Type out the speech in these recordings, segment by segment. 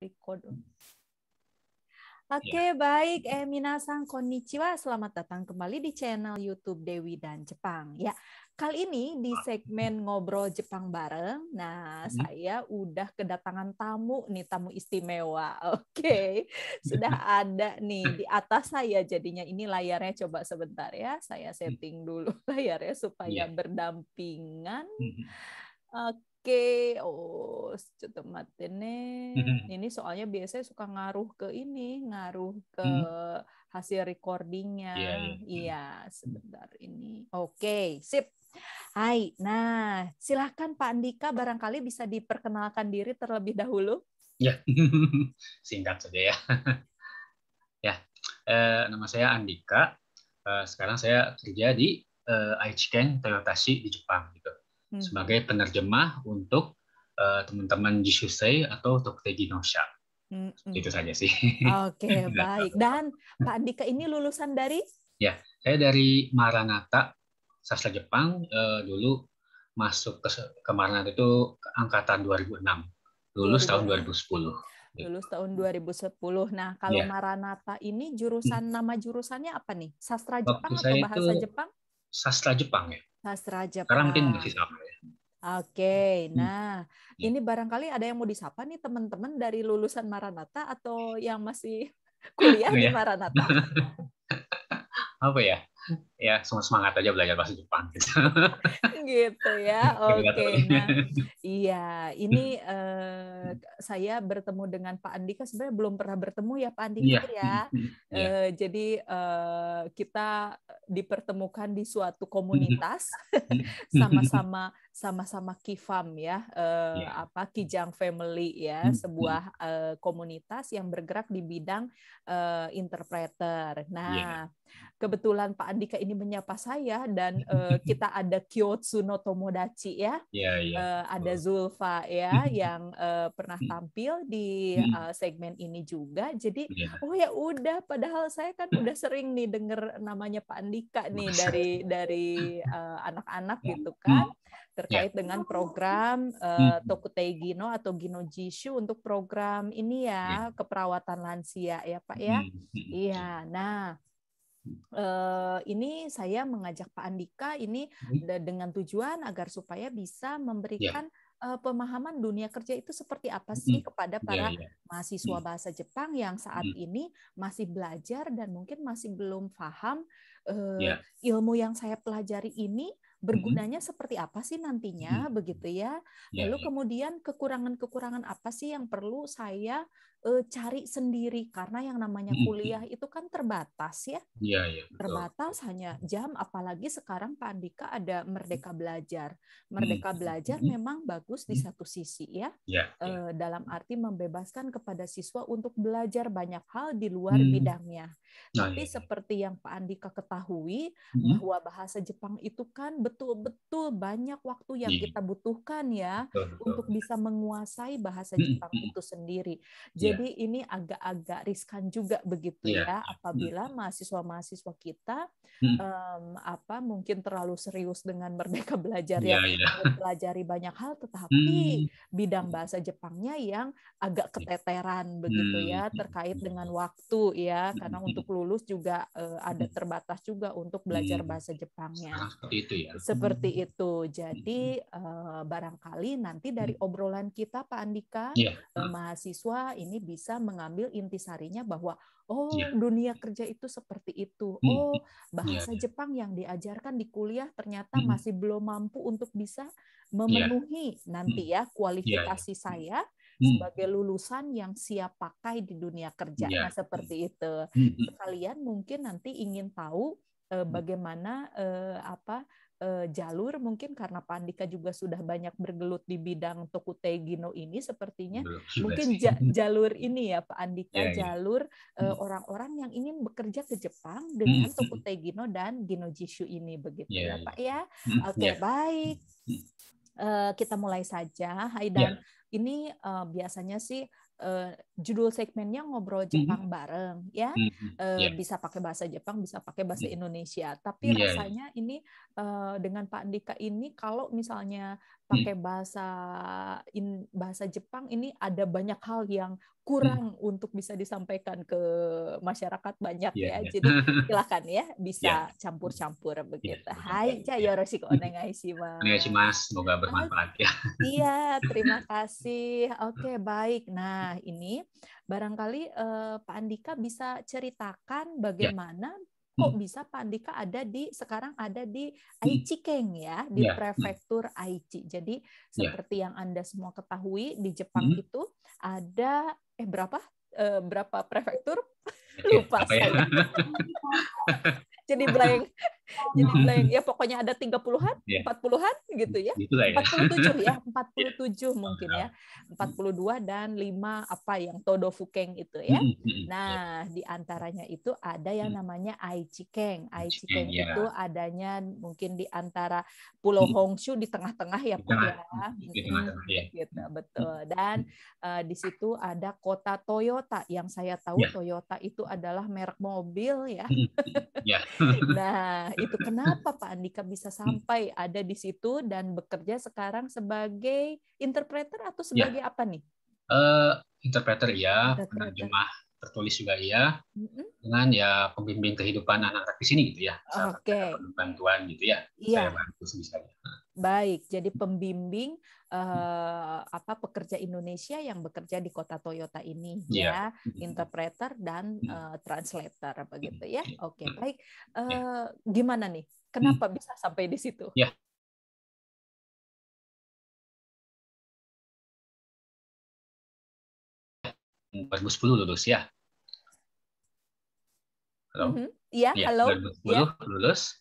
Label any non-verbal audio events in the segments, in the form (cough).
record. Iya. Oke, okay, yeah. baik. Eh, minasang konnichiwa. Selamat datang kembali di channel YouTube Dewi dan Jepang. Ya, kali ini di segmen Ngobrol Jepang Bareng. Nah, hmm. saya udah kedatangan tamu nih, tamu istimewa. (laughs) Oke. Okay. (laughs) Sudah ada nih di (laughs) atas saya jadinya ini layarnya coba sebentar ya. Saya hmm. setting dulu layarnya supaya yeah. berdampingan. Hmm. Oke, oke oh, ini soalnya biasanya suka ngaruh ke ini ngaruh ke mm-hmm. hasil recordingnya iya yeah, mm-hmm. yeah. sebentar ini oke okay, sip Hai, nah silahkan Pak Andika barangkali bisa diperkenalkan diri terlebih dahulu. Ya, (laughs) singkat saja ya. (laughs) ya, eh, nama saya Andika. Eh, sekarang saya kerja di eh, Ken Toyotashi di Jepang gitu hmm. sebagai penerjemah untuk uh, teman-teman Jisusei atau Tokutegi no hmm, hmm. Itu saja sih. Oke, okay, (laughs) gitu. baik. Dan Pak Andika ini lulusan dari? Ya, saya dari Maranata sastra Jepang uh, dulu masuk ke, ke Maranata itu angkatan 2006. Lulus tahun 2010 lulus tahun 2010. Nah, kalau ya. Maranatha ini jurusan hmm. nama jurusannya apa nih? Sastra Jepang Waktu atau bahasa itu, Jepang? Sastra Jepang ya. Sasraja. Sekarang mungkin masih sama ya. Oke, okay. Hmm. nah hmm. ini barangkali ada yang mau disapa nih teman-teman dari lulusan Maranatha atau yang masih (laughs) kuliah di iya. Maranatha. (laughs) Apa ya? ya semangat aja belajar bahasa Jepang gitu, (laughs) gitu ya (laughs) oke okay. nah, iya ini uh, (laughs) saya bertemu dengan Pak Andika sebenarnya belum pernah bertemu ya Pak Andika yeah. ya yeah. Iya. jadi uh, kita dipertemukan di suatu komunitas sama-sama sama-sama Kifam ya, iya. eh, yeah. apa Kijang Family ya, hmm, hmm sebuah eh, komunitas yang bergerak di bidang eh, interpreter. Nah, yeah. kebetulan Pak Andika ini menyapa saya dan (laughs) eh, kita ada Kyotsu no Tomodachi ya, yeah, yeah. Eh, ada Zulfa ya hmm, hmm, yang eh, pernah tampil di eh, segmen ini juga. Jadi yeah. oh ya udah, padahal saya kan udah sering nih dengar namanya Pak Andika nih dari dari anak eh, anak-anak gitu kan. Iya. terkait yeah. dengan program uh, eh, hmm. Tokutei Gino atau Gino Jishu untuk program ini ya yeah. keperawatan lansia ya Pak ya. Hmm, hmm, iya. Mm. Nah, uh, ini saya mengajak Pak Andika ini mm. dengan tujuan agar supaya bisa iya. memberikan yeah uh, pemahaman dunia kerja itu seperti apa sih kepada iya, para yeah, yeah. mahasiswa bahasa Jepang yang saat mm. ini masih belajar dan mungkin masih belum paham uh, eh, yeah. ilmu yang saya pelajari ini Mm-hmm. bergunanya hmm. seperti apa sih nantinya hmm. begitu ya. ya Lalu yeah. kemudian kekurangan-kekurangan apa sih yang perlu saya E, cari sendiri karena yang namanya hmm, hmm. kuliah itu kan terbatas ya. ya betul. Terbatas hanya jam apalagi sekarang Pak Andika ada Merdeka Belajar. Hmm, Merdeka Belajar memang bagus di satu sisi ya. ya, ya. dalam arti membebaskan kepada siswa untuk belajar banyak hal di luar hmm. bidangnya. Nah, Tapi ya. seperti yang Pak Andika ketahui hmm. bahwa bahasa Jepang itu kan betul-betul banyak waktu yang iya. kita butuhkan ya betul, betul. untuk bisa menguasai bahasa Jepang itu sendiri. Jadi Iya. Jadi yeah. ini agak-agak riskan juga begitu yeah. ya hmm. apabila mahasiswa-mahasiswa yeah. kita hmm. um, apa mungkin terlalu serius dengan merdeka (laughs) belajar yeah, yang yeah. banyak hal tetapi hmm. bidang hmm. bahasa Jepangnya yang agak iya. keteteran hmm. begitu ya terkait dengan waktu ya karena untuk lulus juga uh, ada terbatas juga untuk belajar bahasa Jepangnya. Ah, seperti itu ya. Seperti itu. Jadi uh, barangkali nanti dari obrolan kita Pak Andika yeah. Iya. uh, mahasiswa ini bisa mengambil intisarinya bahwa oh yeah. dunia kerja itu seperti itu. Mm. Oh, iya, bahasa yeah. Jepang yang diajarkan di kuliah ternyata mm. masih belum mampu untuk bisa iya. memenuhi yeah. nanti hmm. ya iya, kualifikasi yeah. saya hmm. sebagai lulusan yang siap pakai di dunia kerja. Yeah. Nah, seperti itu. Hmm, Kalian mungkin nanti ingin tahu eh, bagaimana eh, apa Eh, jalur mungkin karena Pandika juga sudah banyak bergelut di bidang toko gino ini sepertinya sudah mungkin ja, jalur ini ya Pak Andika ya, ya. jalur eh, hmm. orang-orang hmm. yang ingin bekerja ke Jepang dengan hmm. hmm. Tokutei-gino dan Jishu ini begitu ya, ya, ya. Pak ya. Hmm, Oke, okay, ya. baik. Uh, kita mulai saja. Hai ya. dan ya. ini uh, biasanya sih judul segmennya ngobrol mhm. Jepang mm-hmm. bareng ya mm-hmm. Uh, bisa pakai bahasa Jepang bisa pakai bahasa mm-hmm. Indonesia tapi yeah, iya. rasanya ini uh, dengan Pak Andika ini kalau misalnya mhm. pakai mm-hmm. bahasa in, bahasa Jepang ini ada banyak hal yang kurang mm-hmm. untuk bisa disampaikan ke masyarakat banyak yeah, ya yeah. jadi (laughs) silakan ya bisa campur iya. campur-campur begitu yeah, Hai Jaya Rosiko (laughs) Onegaishimasu Onegaishimasu semoga bermanfaat ya Iya terima (laughs) kasih oke okay, baik nah ini barangkali eh, Pak Andika bisa ceritakan ya. bagaimana ya. kok hmm. bisa Pak Andika ada di sekarang ada di hmm. Aichi Keng ya di ya. prefektur Aichi. Jadi ya. seperti yang Anda semua ketahui di Jepang hmm. itu ada eh berapa eh, berapa prefektur? Ya, (laughs) Lupa saya. (laughs) jadi blank (laughs) jadi blank ya pokoknya ada 30-an yeah. 40-an gitu ya Itulah ya. 47 ya 47 (laughs) yeah. Iya. mungkin ya 42 iya. dan 5 apa yang todo fukeng itu ya hmm, hmm, hmm. nah iya. di antaranya itu ada yang namanya Aichikeng Aichikeng yeah. itu adanya mungkin di antara Pulau Hongshu di tengah-tengah ya Pak ya di tengah-tengah gitu betul dan uh, di situ ada kota Toyota yang saya tahu Toyota itu adalah merek mobil ya yeah. (laughs) Nah, itu kenapa Pak Andika bisa sampai ada di situ dan bekerja sekarang sebagai interpreter atau ya. sebagai ya. apa nih? Uh, interpreter ya, interpreter. penerjemah tertulis juga iya mm-hmm. dengan ya pembimbing kehidupan anak-anak di sini gitu ya oke okay. bantuan gitu ya yeah. saya bantu sebisanya baik jadi pembimbing hmm. eh, apa pekerja Indonesia yang bekerja di kota Toyota ini yeah. ya hmm. interpreter dan uh, translator begitu ya iya. oke okay, baik iya. eh, gimana nih kenapa bisa sampai di situ ya yeah. 2010 lulus ya. Halo. Mm -hmm. yeah, ya, iya, halo. 2010 yeah. Iya. lulus.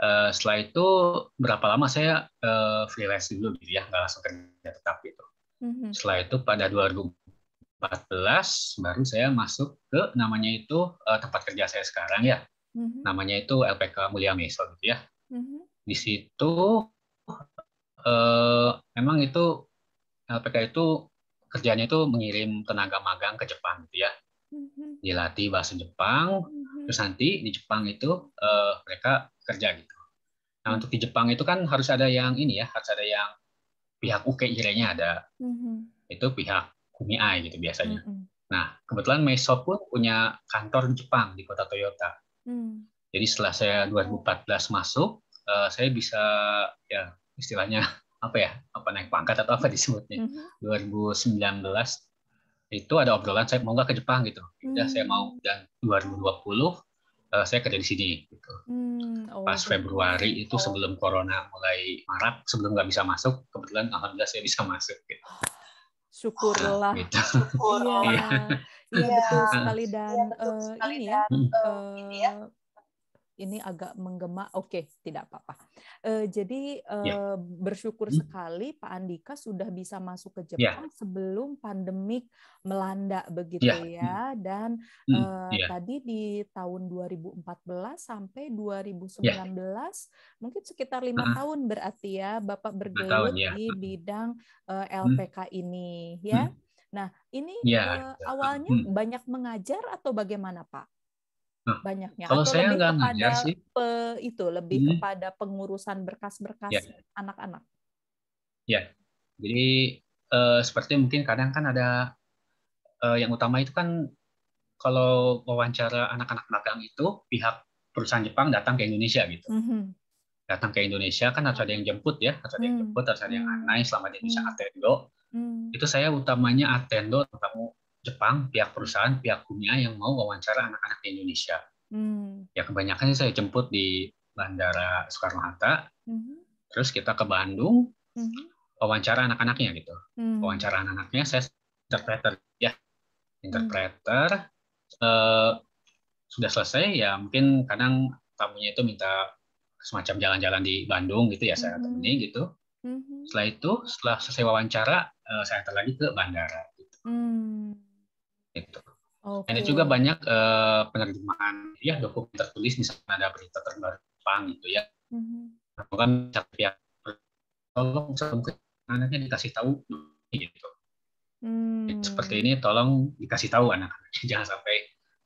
Uh, setelah itu berapa lama saya uh, eh, freelance dulu gitu ya, nggak langsung kerja tetap gitu. Mm -hmm. Setelah itu pada 2014 baru saya masuk ke namanya itu uh, tempat kerja saya sekarang ya. Mm -hmm. Namanya itu LPK Mulia Mesel gitu ya. Mm -hmm. Di situ uh, emang itu LPK itu kerjanya itu mengirim tenaga magang ke Jepang gitu ya mm-hmm. dilatih bahasa Jepang mm-hmm. terus nanti di Jepang itu uh, mereka kerja gitu nah untuk di Jepang itu kan harus ada yang ini ya harus ada yang pihak UK nya ada mm-hmm. itu pihak Kumiai gitu biasanya nah kebetulan Meso pun punya kantor di Jepang di kota Toyota mm. jadi setelah saya 2014 masuk uh, saya bisa ya istilahnya apa ya apa naik pangkat atau apa (laughs) disebutnya mm -hmm. 2019 itu ada obrolan saya mau nggak ke Jepang gitu udah mm. saya mau hmm. dan 2020 uh, eh, saya kerja di sini gitu mm. oh, pas gitu. Februari itu oh. sebelum corona mulai marak sebelum nggak bisa masuk kebetulan alhamdulillah saya bisa masuk gitu syukurlah gitu. (laughs) syukurlah iya ya, betul iya. sekali dan iya, eh, ya, betul sekali uh, ini ya, uh, ini ya ini agak menggema, oke, okay, tidak apa-apa. Uh, jadi uh, ya. eh, yeah. bersyukur hmm. sekali Pak Andika sudah bisa masuk ke ya. Jepang yeah. sebelum pandemik melanda begitu ya. ya. Dan hmm. uh, tadi di tahun 2014 sampai 2019 yeah. mungkin sekitar lima uh. tahun berarti ya Bapak bergelut ya. di hmm. bidang uh, LPK hmm. ini ya. Hmm. Nah, ini ya. uh, awalnya hmm. banyak mengajar atau bagaimana, Pak? Nah, banyaknya kalau atau saya lebih kepada ngajar sih pe, itu lebih hmm. kepada pengurusan berkas-berkas ya. anak-anak ya jadi uh, seperti mungkin kadang kan ada uh, yang utama itu kan kalau wawancara anak-anak magang itu pihak perusahaan Jepang datang ke Indonesia gitu mm-hmm. datang ke Indonesia kan harus ada yang jemput ya harus ada yang hmm. jemput harus ada yang hmm. anai selama dia bisa hmm. atendo mm itu saya utamanya atendo tamu Jepang, pihak perusahaan, pihak dunia yang mau wawancara anak-anak di Indonesia. Hmm. Ya kebanyakan saya jemput di Bandara Soekarno-Hatta, hmm. terus kita ke Bandung, hmm. wawancara anak-anaknya gitu. Hmm. Wawancara anak-anaknya saya interpreter ya, hmm. interpreter. Hmm. Eh, sudah selesai ya mungkin kadang tamunya itu minta semacam jalan-jalan di Bandung gitu ya saya hmm. ini gitu. Hmm. Setelah itu setelah selesai wawancara eh, saya antar lagi ke bandara. Gitu. Hmm. Gitu. Itu. Okay. Ada juga banyak uh, eh, penerjemahan ya dokumen tertulis misalnya ada berita terbaru Jepang gitu ya. Mm-hmm. Kan pihak tolong anaknya dikasih tahu gitu. Mm. Seperti ini tolong dikasih tahu anak-anaknya (laughs) jangan sampai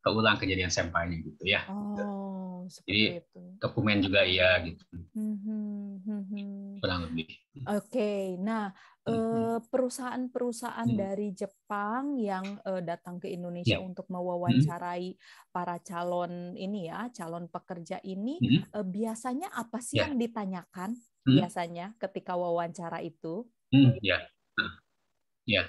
keulang kejadian sampainya gitu ya. Oh, gitu. Jadi itu. dokumen juga iya gitu. Mm-hmm. Kurang Oke, okay. nah Eh, perusahaan-perusahaan hmm. dari Jepang yang uh, datang ke Indonesia yeah. untuk mewawancarai hmm. para calon ini ya, calon pekerja ini hmm. uh, biasanya apa sih yeah. yang ditanyakan hmm. biasanya ketika wawancara itu? Hmm, ya. Yeah. Yeah.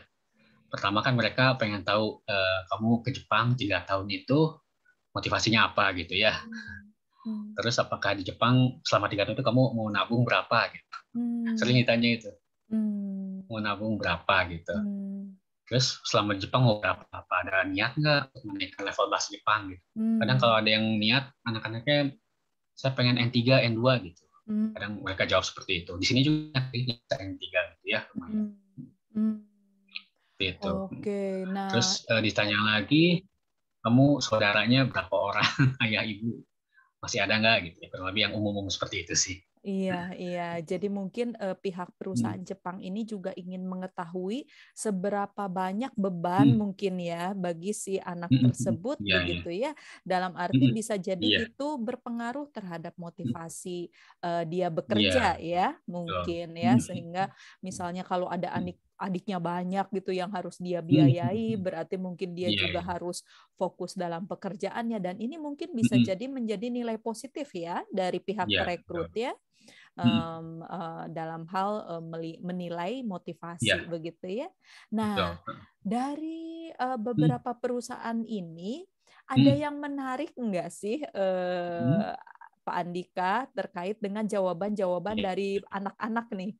Pertama kan mereka pengen tahu uh, kamu ke Jepang tiga tahun itu motivasinya apa gitu ya. Hmm. hmm. Terus apakah di Jepang selama tiga tahun itu kamu mau nabung berapa gitu. Hmm. Sering ditanya itu mau nabung berapa gitu. Hmm. Terus selama di Jepang mau berapa? Apa ada niat nggak untuk menaikkan level bahasa Jepang gitu? Hmm. Kadang kalau ada yang niat, anak-anaknya saya pengen N3, N2 gitu. Hmm. Kadang mereka jawab seperti itu. Di sini juga ya, N3 gitu ya Hmm. Hmm. Gitu. Oke. Okay. Nah. Terus uh, ditanya lagi, kamu saudaranya berapa orang? (laughs) Ayah ibu masih ada nggak gitu? Ya, kurang lebih yang umum-umum seperti itu sih. Iya, nah, iya. Gitu. Jadi mungkin uh, pihak hmm. perusahaan hmm. Jepang ini juga ingin mengetahui seberapa banyak beban hmm. mungkin ya bagi si anak hmm. hmm, hmm. tersebut ya, begitu ya. ya. Dalam arti hmm. bisa jadi ya. itu berpengaruh terhadap motivasi hmm. uh, dia iya, bekerja ya, ya mungkin ya sehingga misalnya kalau ada anik adiknya banyak gitu yang harus dia hmm, hmm, biayai, hmm. berarti mungkin dia yeah. juga iya. harus fokus dalam pekerjaannya dan ini mungkin bisa mm. jadi menjadi nilai positif ya dari pihak yeah. ya. Um, uh, dalam hal uh, menilai motivasi yeah. begitu ya. Nah, Betul. dari uh, beberapa mm. perusahaan ini ada hmm. yang menarik nggak sih hmm. Eh, Pak Andika terkait dengan jawaban-jawaban iya. dari anak-anak nih?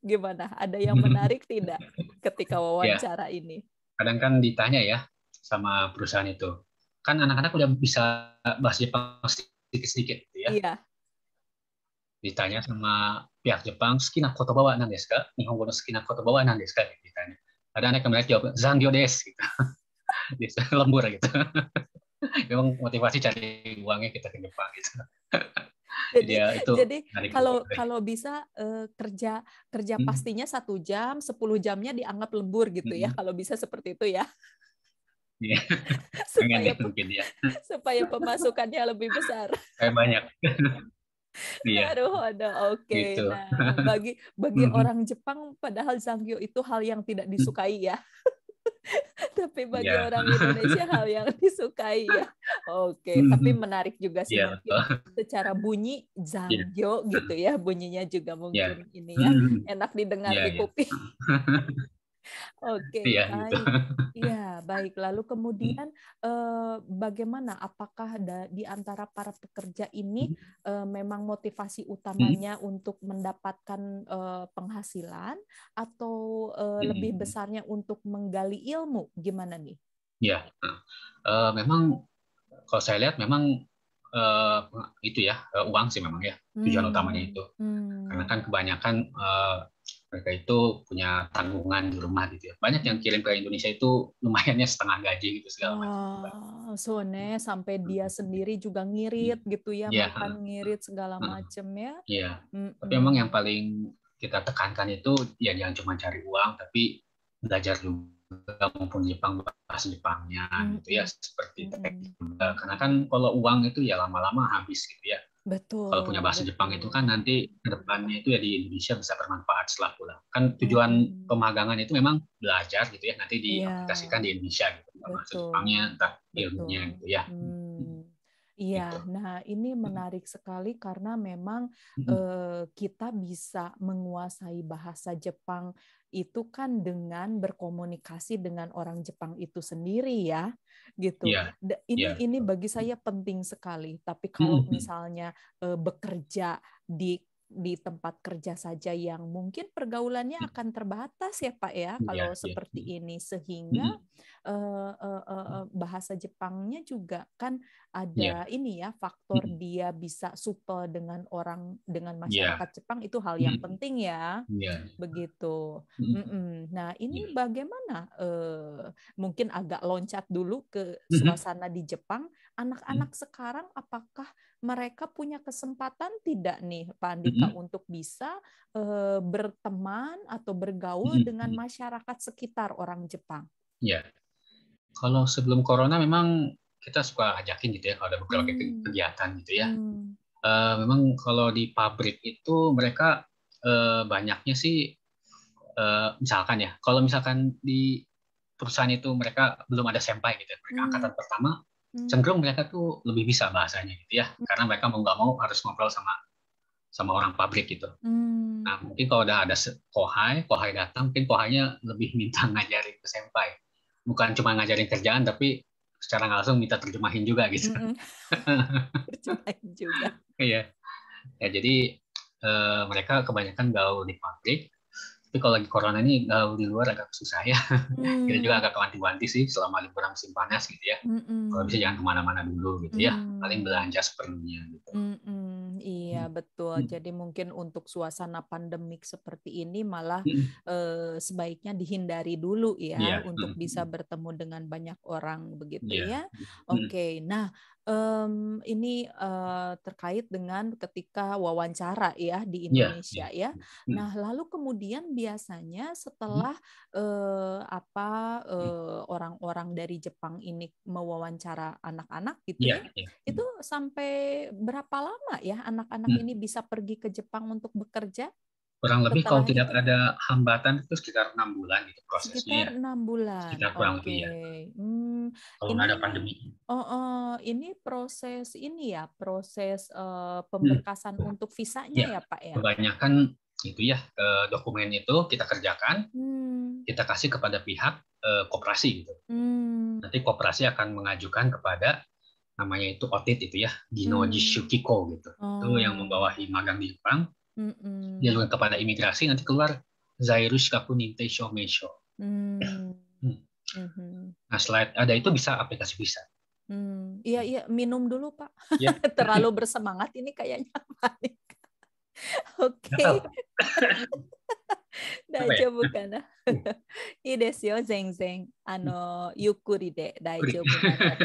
Gimana? Ada yang (laughs) menarik tidak ketika iya. wawancara ya. ini? Kadang kan ditanya ya sama perusahaan itu. Kan anak-anak udah bisa bahasa Jepang sedikit-sedikit gitu ya. Iya. Ditanya sama pihak Jepang, "Sukina koto bawa nan desu ka?" Nihongo no sukina koto bawa nan desu ka? ditanya. Ada anak yang jawab, "Zangyo desu." gitu. (laughs) Dia lembur gitu. (laughs) Memang motivasi cari uangnya kita ke Jepang gitu. (laughs) jadi ya, itu jadi kalau kalau bisa uh, kerja kerja hmm. pastinya satu jam sepuluh jamnya dianggap lembur gitu ya, hmm. ya kalau bisa seperti itu ya iya. (laughs) supaya supaya mungkin ya (laughs) supaya pemasukannya lebih besar kayak banyak Iya. Aduh, ada oke. Okay. Gitu. Nah, bagi bagi hmm. orang Jepang, padahal zangyo itu hal yang tidak hmm. disukai ya. (laughs) tapi bagi yeah. orang Indonesia hal yang (laughs) disukai ya. Oke, okay. Hmm. tapi menarik juga sih yeah. Iya, secara bunyi iya. zangyo yeah. gitu ya, bunyinya juga iya. mungkin yeah. ini ya hmm. enak didengar yeah, di kuping. (laughs) Oke, okay, ya, gitu. baik. Gitu. Ya, (laughs) baik. Lalu hmm. kemudian eh, bagaimana? Apakah da, di antara para pekerja ini hmm. eh, memang motivasi hmm. utamanya hmm. untuk mendapatkan eh, penghasilan atau eh, hmm. lebih besarnya untuk menggali ilmu? Gimana nih? Ya, eh, memang kalau saya lihat memang uh, itu ya uh, uang sih memang ya tujuan hmm. utamanya itu hmm. karena kan kebanyakan uh, mereka itu punya tanggungan di rumah gitu ya banyak yang kirim ke Indonesia itu lumayannya setengah gaji gitu segala oh, macam soalnya sampai hmm. dia sendiri juga ngirit hmm. gitu ya yeah. makan ngirit segala hmm. macam ya yeah. hmm. tapi hmm. memang yang paling kita tekankan itu ya jangan cuma cari uang tapi belajar juga maupun Jepang bahasa Jepangnya hmm. gitu ya hmm. seperti hmm. karena kan kalau uang itu ya lama-lama habis gitu ya betul kalau punya bahasa betul. Jepang itu kan nanti kedepannya itu ya di Indonesia bisa bermanfaat setelah pulang kan hmm. tujuan hmm. pemagangan itu memang belajar gitu ya nanti iya. diaplikasikan yeah. di Indonesia gitu bahasa Jepangnya entah ilmunya gitu ya hmm. hmm. Iya, gitu. nah ini menarik sekali karena memang eh, kita bisa menguasai bahasa Jepang itu kan dengan berkomunikasi dengan orang Jepang itu sendiri ya gitu. Yeah. Ini yeah. ini bagi saya penting sekali. Tapi hmm, kalau hmm. misalnya eh, bekerja di di tempat kerja saja yang mungkin pergaulannya hmm. akan terbatas ya Pak ya iya, kalau yeah, seperti yeah. ini sehingga Eh, eh, eh, bahasa Jepangnya juga kan ada yeah. ini ya faktor mm. dia bisa supel dengan orang dengan iya. masyarakat yeah. Jepang itu hal yang mm. penting ya yeah. begitu. Mm. Mm-mm. Nah ini yeah. bagaimana uh, mungkin agak loncat dulu ke suasana di Jepang. Anak-anak mm sekarang apakah mereka punya kesempatan tidak nih Pak Andika mm untuk bisa uh, berteman atau bergaul mm dengan masyarakat sekitar orang Jepang? Ya, kalau sebelum corona memang kita suka ajakin gitu ya kalau ada beberapa hmm. kegiatan gitu ya. Hmm. Uh, memang kalau di pabrik itu mereka uh, banyaknya sih uh, misalkan ya kalau misalkan di perusahaan itu mereka belum ada sampai gitu ya, mereka hmm. angkatan pertama hmm. cenderung mereka tuh lebih bisa bahasanya gitu ya hmm. karena mereka mau nggak mau harus ngobrol sama sama orang pabrik gitu. Hmm. Nah mungkin kalau udah ada kohai, kohai datang, mungkin kohainya lebih minta ngajarin ke Hmm bukan cuma ngajarin kerjaan tapi secara langsung minta terjemahin juga gitu. Mm -hmm. (laughs) terjemahin juga. Iya. ya jadi uh, mereka kebanyakan gaul di pabrik tapi kalau lagi corona ini gaul eh, di luar agak susah ya mm. kita juga agak kewanti wanti sih selama liburan musim panas gitu ya mm kalau bisa jangan kemana-mana dulu gitu mm. ya hmm. paling belanja seperlunya gitu mm iya mm. betul mm. jadi mungkin untuk suasana pandemik seperti ini malah mm. eh, sebaiknya dihindari dulu ya yeah. untuk mm. bisa hmm. bertemu dengan banyak orang begitu yeah. ya hmm. oke okay. nah um, ini uh, terkait dengan ketika wawancara ya di ya, Indonesia yeah, yeah. ya. ya. Hmm. Nah, lalu kemudian biasanya hmm. setelah uh, apa orang hmm. eh, orang-orang dari Jepang ini mewawancara anak-anak gitu yeah, ya, yeah. Ya. itu sampai berapa lama ya anak-anak hmm. ini bisa pergi ke Jepang untuk bekerja? kurang lebih Setelah kalau tidak ada hambatan itu sekitar enam bulan gitu prosesnya sekitar enam bulan sekitar kurang okay. lebih ya hmm, kalau ini, ada pandemi oh, oh ini proses ini ya proses uh, pemberkasan hmm. untuk visanya ya, ya pak ya kebanyakan itu ya eh, dokumen itu kita kerjakan hmm. kita kasih kepada pihak uh, koperasi gitu hmm. nanti koperasi akan mengajukan kepada namanya itu OTIT itu ya Dino hmm. shukiko gitu oh. itu yang oh. membawahi magang di Jepang mm hmm Dia luar kepada imigrasi nanti keluar Zairus Kakuni Teisho Mm. Hmm. Mm-hmm. Nah slide ada itu bisa aplikasi bisa. Hmm, iya iya minum dulu pak. Ya. (laughs) Terlalu bersemangat ini kayaknya (laughs) Oke. Okay. (laughs) Daijobu ya? kana? Uh. Ii desu yo, zeng zeng. Ano, yukuri de bukan. Oke.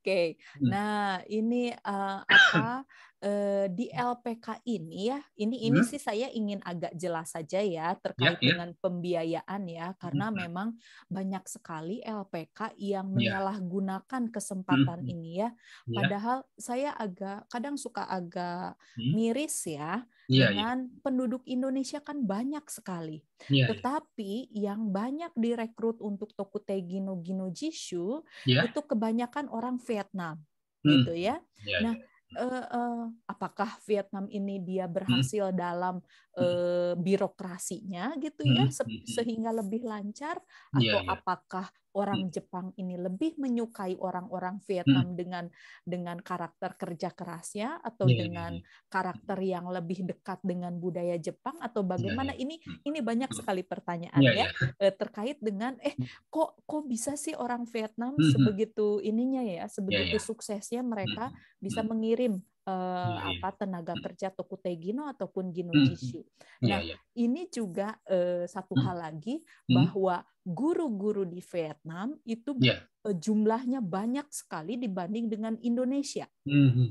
Okay. Hmm. Nah, ini uh, (coughs) apa Eh, di LPK ini ya, ini ini hmm. sih saya ingin agak jelas saja ya terkait ya, ya. dengan pembiayaan ya, karena hmm. memang banyak sekali LPK yang ya. menyalahgunakan kesempatan hmm. ini ya. ya. Padahal saya agak kadang suka agak hmm? miris ya iya, iya. dengan penduduk Indonesia kan banyak sekali, iya, tetapi yang banyak direkrut untuk toko no Gino Jishu ya. itu kebanyakan orang Vietnam hmm. gitu ya. Nah uh, uh, apakah Vietnam ini dia hmm. berhasil hmm. dalam uh, birokrasinya gitu ya hmm, se hmm, sehingga lebih lancar iya, atau yeah, yeah. apakah orang hmm. Jepang ini lebih menyukai orang-orang hmm. Vietnam hmm. dengan dengan karakter kerja kerasnya atau yeah, iya, dengan yeah, yeah. karakter yang lebih dekat dengan budaya Jepang atau iya, iya. bagaimana yeah, yeah. ini hmm. ini banyak sekali pertanyaan yeah, ya eh, terkait dengan eh kok kok bisa sih orang Vietnam -hmm. sebegitu ininya ya sebegitu yeah, yeah. suksesnya mereka -hmm. bisa mengirim eh, yeah. Iya. apa tenaga hmm. kerja kerja Tokutegino ataupun hmm, hmm. Gino iya, Nah, yeah, nah, ini juga eh, satu hal lagi bahwa guru-guru di Vietnam itu iya. eh, jumlahnya banyak sekali dibanding dengan Indonesia.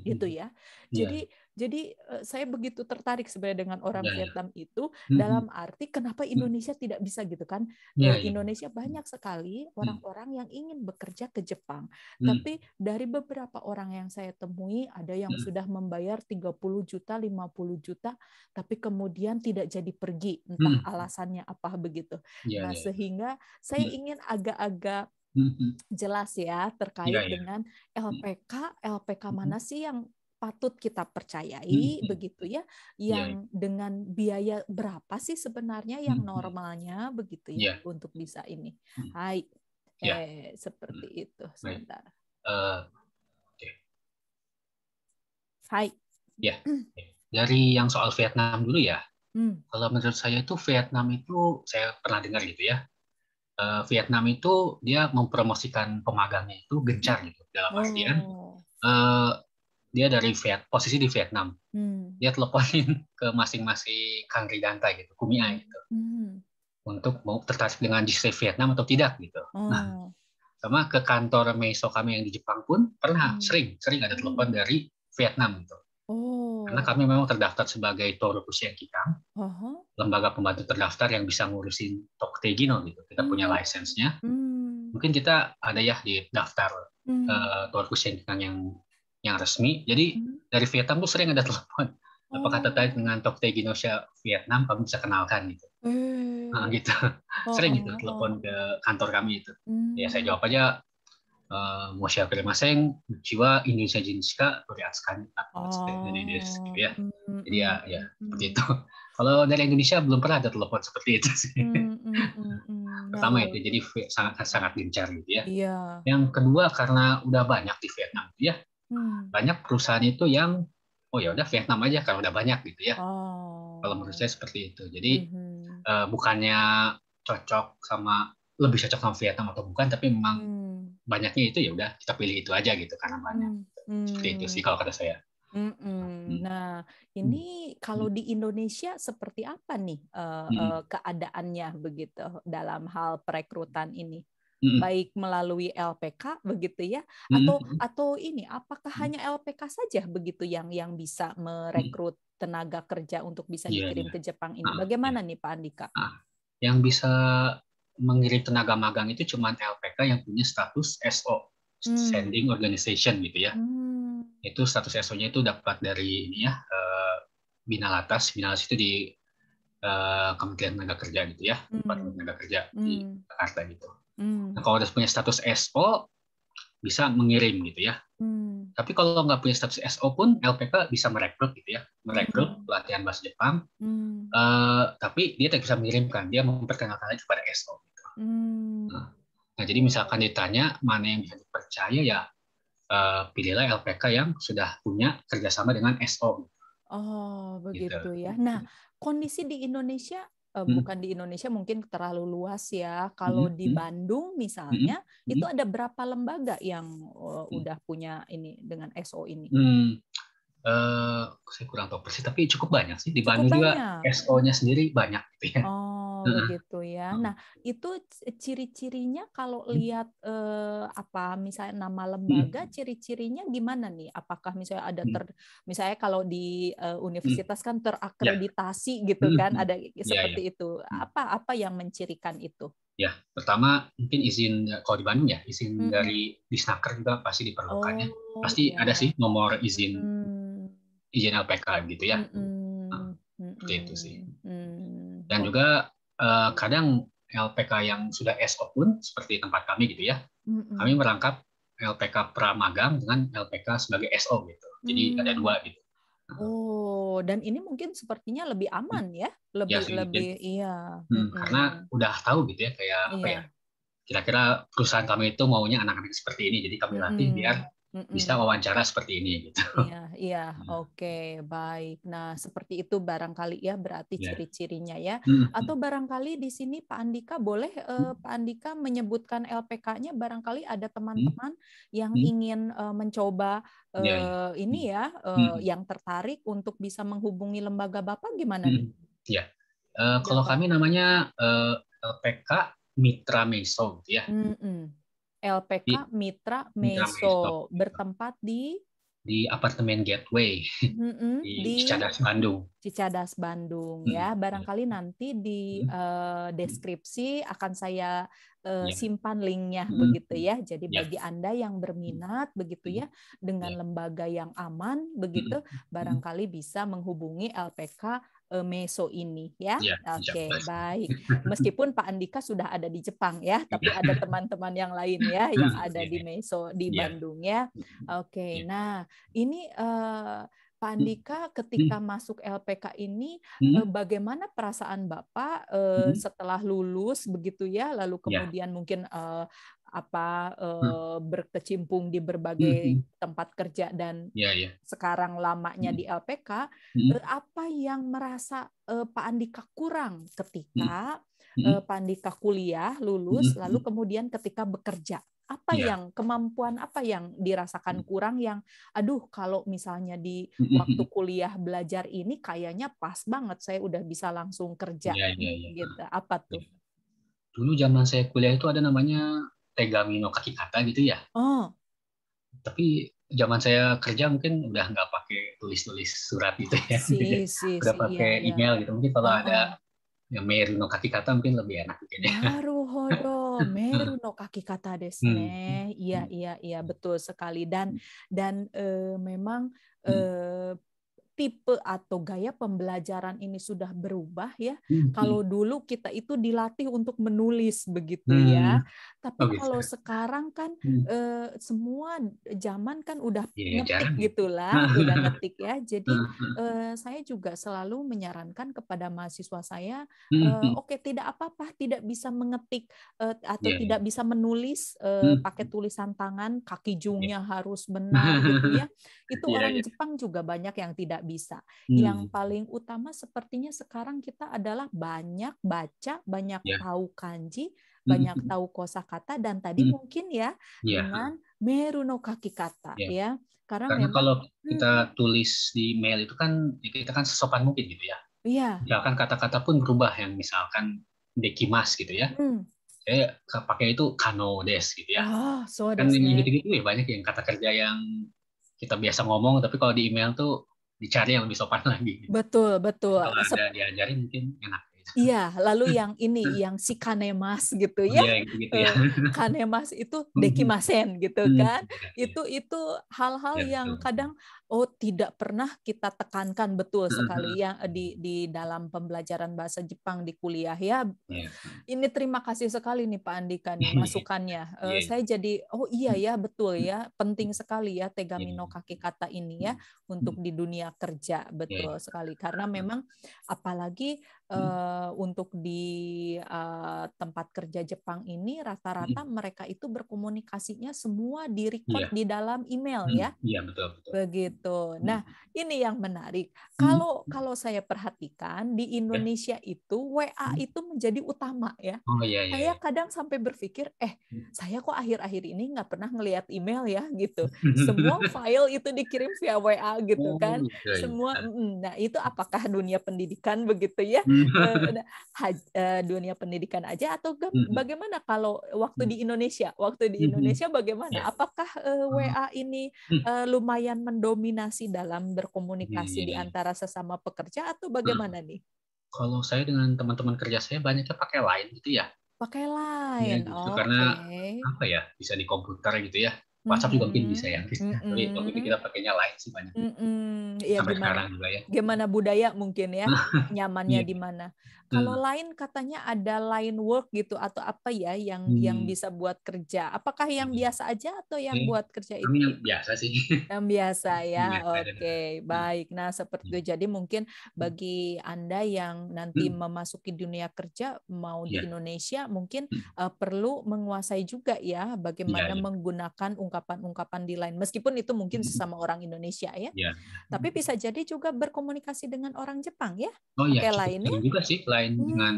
Gitu ya. Jadi jadi eh, saya begitu tertarik sebenarnya dengan orang ya, Vietnam itu hmm, hmm. dalam arti kenapa hmm. Indonesia hmm. tidak bisa gitu kan? ya. Indonesia banyak sekali hmm. orang-orang hmm. yang ingin bekerja ke Jepang. Hmm. Tapi dari beberapa orang yang saya temui ada yang hmm. sudah membayar 30 juta, 50 juta tapi kemudian tidak jadi pergi entah hmm. alasannya apa begitu. Ya, nah, ya. sehingga saya hmm. ingin agak-agak jelas ya terkait yeah, yeah. dengan LPK LPK mana sih yang patut kita percayai hmm. hmm. begitu ya iya, yang yeah. dengan biaya berapa sih sebenarnya yang hmm, hmm. normalnya hmm. begitu ya yeah. untuk bisa ini hmm. hai yeah. Iya. seperti hmm. itu sebentar uh, eh, okay. hai ya yeah. (clears throat) Iya. dari yang soal Vietnam dulu ya mm. kalau menurut saya itu Vietnam itu saya pernah dengar gitu ya eh, Vietnam itu dia mempromosikan pemagangnya itu gencar gitu dalam artian oh. Eh, dia dari Viet, posisi di Vietnam. Hmm. Dia teleponin (laughs) ke masing-masing country danta gitu, kumia hmm. gitu. Hmm. Untuk mau tertarik dengan distrik Vietnam atau tidak gitu. Oh. Nah, sama ke kantor Meiso kami yang di Jepang pun pernah hmm. sering, sering ada telepon hmm. dari Vietnam gitu. Oh. Karena kami memang terdaftar sebagai Toro Kusia kita, uh-huh. lembaga pembantu terdaftar yang bisa ngurusin Toktegino gitu. Kita hmm. punya lisensinya. Hmm. Mungkin kita ada ya di daftar hmm. uh, eh, Toro Kusia yang yang resmi. Jadi hmm. dari Vietnam tuh sering ada (laughs) telepon. Hmm. Apakah oh. terkait dengan Tokte Ginosha Vietnam? Kami bisa kenalkan gitu. Hmm. Nah, gitu. Oh, sering oh, gitu oh, telepon ke kantor kami itu. Hmm. Ya saya jawab aja uh, eh, masa yang Jiwa Indonesia Jinska, Tori Atskan, oh. gitu ya. Hmm, hmm, jadi ya, ya hmm. seperti itu. (laughs) Kalau dari Indonesia belum pernah ada telepon seperti itu sih. Pertama itu, ya, nah. jadi sangat sangat gencar gitu ya. Iya. Yang kedua karena udah banyak di Vietnam ya. Hmm. Banyak perusahaan itu yang oh ya udah Vietnam aja karena udah banyak gitu ya. Oh. Kalau menurut saya seperti itu. Jadi hmm. uh, bukannya cocok sama lebih cocok sama Vietnam atau bukan, tapi memang hmm. banyaknya itu ya udah kita pilih itu aja gitu karena hmm. banyak. Hmm. Seperti itu sih kalau kata saya. Mm -mm. Nah, hmm. ini kalau hmm. di Indonesia seperti apa nih uh, uh, keadaannya begitu dalam hal perekrutan ini? baik melalui LPK begitu ya atau mm atau ini apakah hanya LPK saja begitu yang yang bisa merekrut tenaga kerja untuk bisa yeah, dikirim yeah. ke Jepang ini ah, iya. bagaimana yeah. nih Pak Andika? Ah, yang bisa mengirim tenaga magang itu cuma LPK yang punya status SO hmm. sending organization gitu ya hmm. itu status SO-nya itu dapat dari ini ya uh, eh, binalatas binalatas itu di eh, Kementerian Tenaga Kerja gitu ya hmm. Departemen Tenaga Kerja hmm. di Jakarta gitu Hmm. Nah, kalau udah punya status SO bisa mengirim gitu ya. Hmm. Tapi kalau nggak punya status SO pun LPK bisa merekrut gitu ya, merekrut hmm. pelatihan bahasa Jepang. Hmm. Uh, tapi dia tidak bisa mengirimkan, dia memperkenalkannya kepada SO. Gitu. Hmm. Nah, nah, jadi misalkan ditanya mana yang bisa dipercaya ya uh, pilihlah LPK yang sudah punya kerjasama dengan SO. Oh gitu. begitu gitu. ya. Nah hmm. kondisi di Indonesia uh, hmm. bukan di Indonesia mungkin terlalu luas ya. Kalau hmm. di hmm. Bandung hmm, misalnya hmm. itu ada berapa lembaga yang uh, hmm. udah punya ini dengan SO ini? Hmm. Uh, saya kurang tahu persis tapi cukup banyak sih di cukup Bandung banyak. juga SO-nya sendiri banyak gitu ya. Oh Oh, hmm. begitu ya. Nah, itu ciri-cirinya kalau hmm. lihat eh, apa misalnya nama hmm. lembaga, hmm. ciri-cirinya gimana nih? Apakah misalnya ada hmm. ter misalnya kalau di uh, universitas kan ya. terakreditasi gitu kan, ya. gitu kan, ada ya. seperti ya. itu. Apa apa yang mencirikan itu? Ya, pertama mungkin izin eh, kalau di Bandung ya, izin hmm. dari Disnaker juga pasti diperlukan oh, Pasti ya. ada sih nomor izin hmm. izin LPK gitu ya. Hmm. Nah, seperti itu sih. Hmm. Dan juga Eh, kadang LPK yang sudah SO pun seperti tempat kami gitu ya. Mm-hmm. Kami merangkap LPK pramagang dengan LPK sebagai SO gitu. Jadi mm. ada dua gitu. Nah. Oh, dan ini mungkin sepertinya lebih aman ya, lebih ya, lebih jadi, iya. Hmm, hmm. Karena udah tahu gitu ya kayak iya. apa ya. Kira-kira perusahaan kami itu maunya anak-anak seperti ini, jadi kami latih mm. biar bisa wawancara seperti ini gitu. Iya, iya. (laughs) Nah. oke, baik. Nah, seperti itu barangkali ya berarti yeah. ciri-cirinya ya. Atau barangkali di sini Pak Andika boleh eh, mm. Pak Andika menyebutkan LPK-nya barangkali ada mm. teman-teman yang mm. ingin eh, mencoba iya, iya. eh, yeah. ini ya eh, yang tertarik untuk bisa menghubungi lembaga Bapak gimana nih? Iya. Yeah. Uh, iya, kalau kami namanya uh, eh, LPK Mitra Meso gitu ya. Mm hmm LPK Mitra Meso bertempat di di apartemen Gateway mm-hmm, di, di Cicadas Bandung. Cicadas Bandung hmm ya. Barangkali nanti di hmm uh, deskripsi akan saya uh, eh, yeah. simpan linknya hmm begitu ya. Jadi yeah. bagi anda yang berminat hmm begitu ya dengan yeah. lembaga yang aman begitu, hmm barangkali bisa menghubungi LPK Eh, meso ini ya. ya Oke, okay, baik. (laughs) Meskipun Pak Andika sudah ada di Jepang ya, tapi ya. ada teman-teman yang lain ya (laughs) yang ada di meso di ya. Bandung ya. Oke. Okay, ya. Nah, ini uh, Pak mm. Andika mm. ketika hmm. masuk LPK ini hmm. uh, bagaimana perasaan Bapak uh, hmm. setelah lulus begitu ya lalu iya. kemudian ya. mungkin uh, apa uh, hmm. Eh, berkecimpung di berbagai hmm. hmm. tempat kerja dan yeah, yeah. sekarang lamanya hmm. di LPK hmm. Eh, apa yang merasa uh, Pak Andika kurang ketika hmm. uh, Pak Andika kuliah lulus hmm, hmm. lalu kemudian ketika bekerja apa yeah. yang kemampuan apa yang dirasakan kurang yang aduh kalau misalnya di waktu kuliah belajar ini kayaknya pas banget saya udah bisa langsung kerja yeah, yeah, yeah. gitu apa ya. tuh dulu zaman saya kuliah itu ada namanya tegamino kaki kata gitu ya. Oh. Tapi zaman saya kerja mungkin udah nggak pakai tulis-tulis surat gitu ya. Si, si, udah si, pakai iya, iya. email iya. gitu. Mungkin kalau oh. ada ya, meru no kaki kata mungkin lebih enak mungkin ya. Naruhodo, (laughs) meru no kaki kata desne. Hmm. Iya, hmm. iya, iya, betul sekali dan hmm. dan e, memang e, tipe atau gaya pembelajaran ini sudah berubah ya. Hmm. Kalau hmm. dulu kita itu dilatih untuk menulis begitu ya. hmm. ya. Tapi okay. kalau sekarang kan hmm. e, semua zaman kan udah yeah, ngetik gitu gitulah, (laughs) udah ngetik ya. Jadi e, saya juga selalu menyarankan kepada mahasiswa saya, hmm. Eh, hmm. oke okay, tidak apa-apa tidak bisa mengetik e, atau yeah. Iya. tidak bisa menulis e, hmm. pakai hmm. tulisan tangan, kaki iya. jungnya yeah. harus (laughs) benar gitu ya. Iya, itu yeah, orang yeah. Jepang juga banyak yang tidak tidak bisa. Hmm. Yang paling utama sepertinya sekarang kita adalah banyak baca, banyak yeah. tahu kanji, hmm, banyak hmm. tahu kosakata dan tadi hmm. mungkin ya yeah. dengan meruno kaki kata yeah. ya. Karena, Karena memang, kalau kita hmm. tulis di mail itu kan ya kita kan sesopan mungkin gitu ya. Iya. Yeah. Bahkan kata-kata pun berubah yang misalkan dekimas gitu ya. Hmm saya pakai itu kano des gitu ya. Oh, so kan ini ya. gitu-gitu ya banyak yang kata kerja yang kita biasa ngomong tapi kalau di email tuh dicari yang lebih sopan lagi. Betul, betul. Kalau ada diajarin mungkin enak. Iya, lalu hmm. yang ini hmm. yang si kanemas gitu ya. Iya, ya. Eh, (laughs) hmm. gitu ya. Kanemas itu dekimasen gitu kan. Iya, iya. Itu itu hal-hal iya, yang kadang oh tidak pernah kita tekankan betul hmm, sekali hmm. yang eh, di di dalam pembelajaran bahasa Jepang di kuliah ya. Yeah. Hmm. Ini terima kasih sekali nih Pak Andika nih (laughs) masukannya. Yeah. Uh, iya. saya jadi oh iya ya betul ya penting sekali ya tegamino iya. kaki kata ini ya untuk di dunia kerja iya, betul yeah. sekali karena memang apalagi uh, untuk di uh, tempat kerja Jepang ini rata-rata mereka itu berkomunikasinya semua di record di dalam email ya. Iya betul betul. Begitu gitu. Nah, hmm. ini yang menarik. Hmm. Kalau kalau saya perhatikan di ya. Indonesia itu WA hmm. itu menjadi utama ya. Oh, iya, iya. Saya iya. kadang sampai berpikir, eh saya kok akhir-akhir ini nggak pernah ngelihat email ya gitu. (laughs) Semua file itu dikirim via WA gitu oh, kan. Iya, iya. Semua. Mm, nah itu apakah dunia pendidikan (laughs) begitu ya? Eh, (laughs) eh, dunia pendidikan aja atau bagaimana kalau waktu di Indonesia? Waktu di Indonesia bagaimana? Ya. Apakah eh, WA ini lumayan mendominasi dominasi dalam berkomunikasi yeah. di antara sesama pekerja atau hmm. bagaimana hmm. nih? Kalau saya dengan teman-teman kerja saya banyaknya pakai lain gitu ya. Pakai lain. Ya, gitu. oh, Karena okay. apa ya? Bisa di komputer gitu ya. WhatsApp mm -hmm. juga mungkin bisa ya. Mm (laughs) -hmm. Tapi kita pakainya lain sih banyak. -hmm ya, sampai gimana, sekarang juga ya. Gimana budaya mungkin ya (laughs) iya. nyamannya yeah. di mana. Kalau hmm. lain katanya ada line work gitu atau apa ya yang hmm. yang bisa buat kerja. Apakah yang hmm. biasa aja atau yang hmm. buat kerja itu? Yang biasa sih. (laughs) Yang biasa ya. Oke, okay. Hmm. baik. Nah, seperti itu hmm. jadi mungkin bagi Anda yang nanti hmm. memasuki dunia kerja mau yeah. di iya. Indonesia mungkin hmm. uh, perlu menguasai juga ya bagaimana yeah, iya. menggunakan ungkapan-ungkapan di lain meskipun itu mungkin sesama orang Indonesia ya. Yeah. Tapi bisa jadi juga berkomunikasi dengan orang Jepang ya? Oh iya, lainnya. juga sih, lain hmm. dengan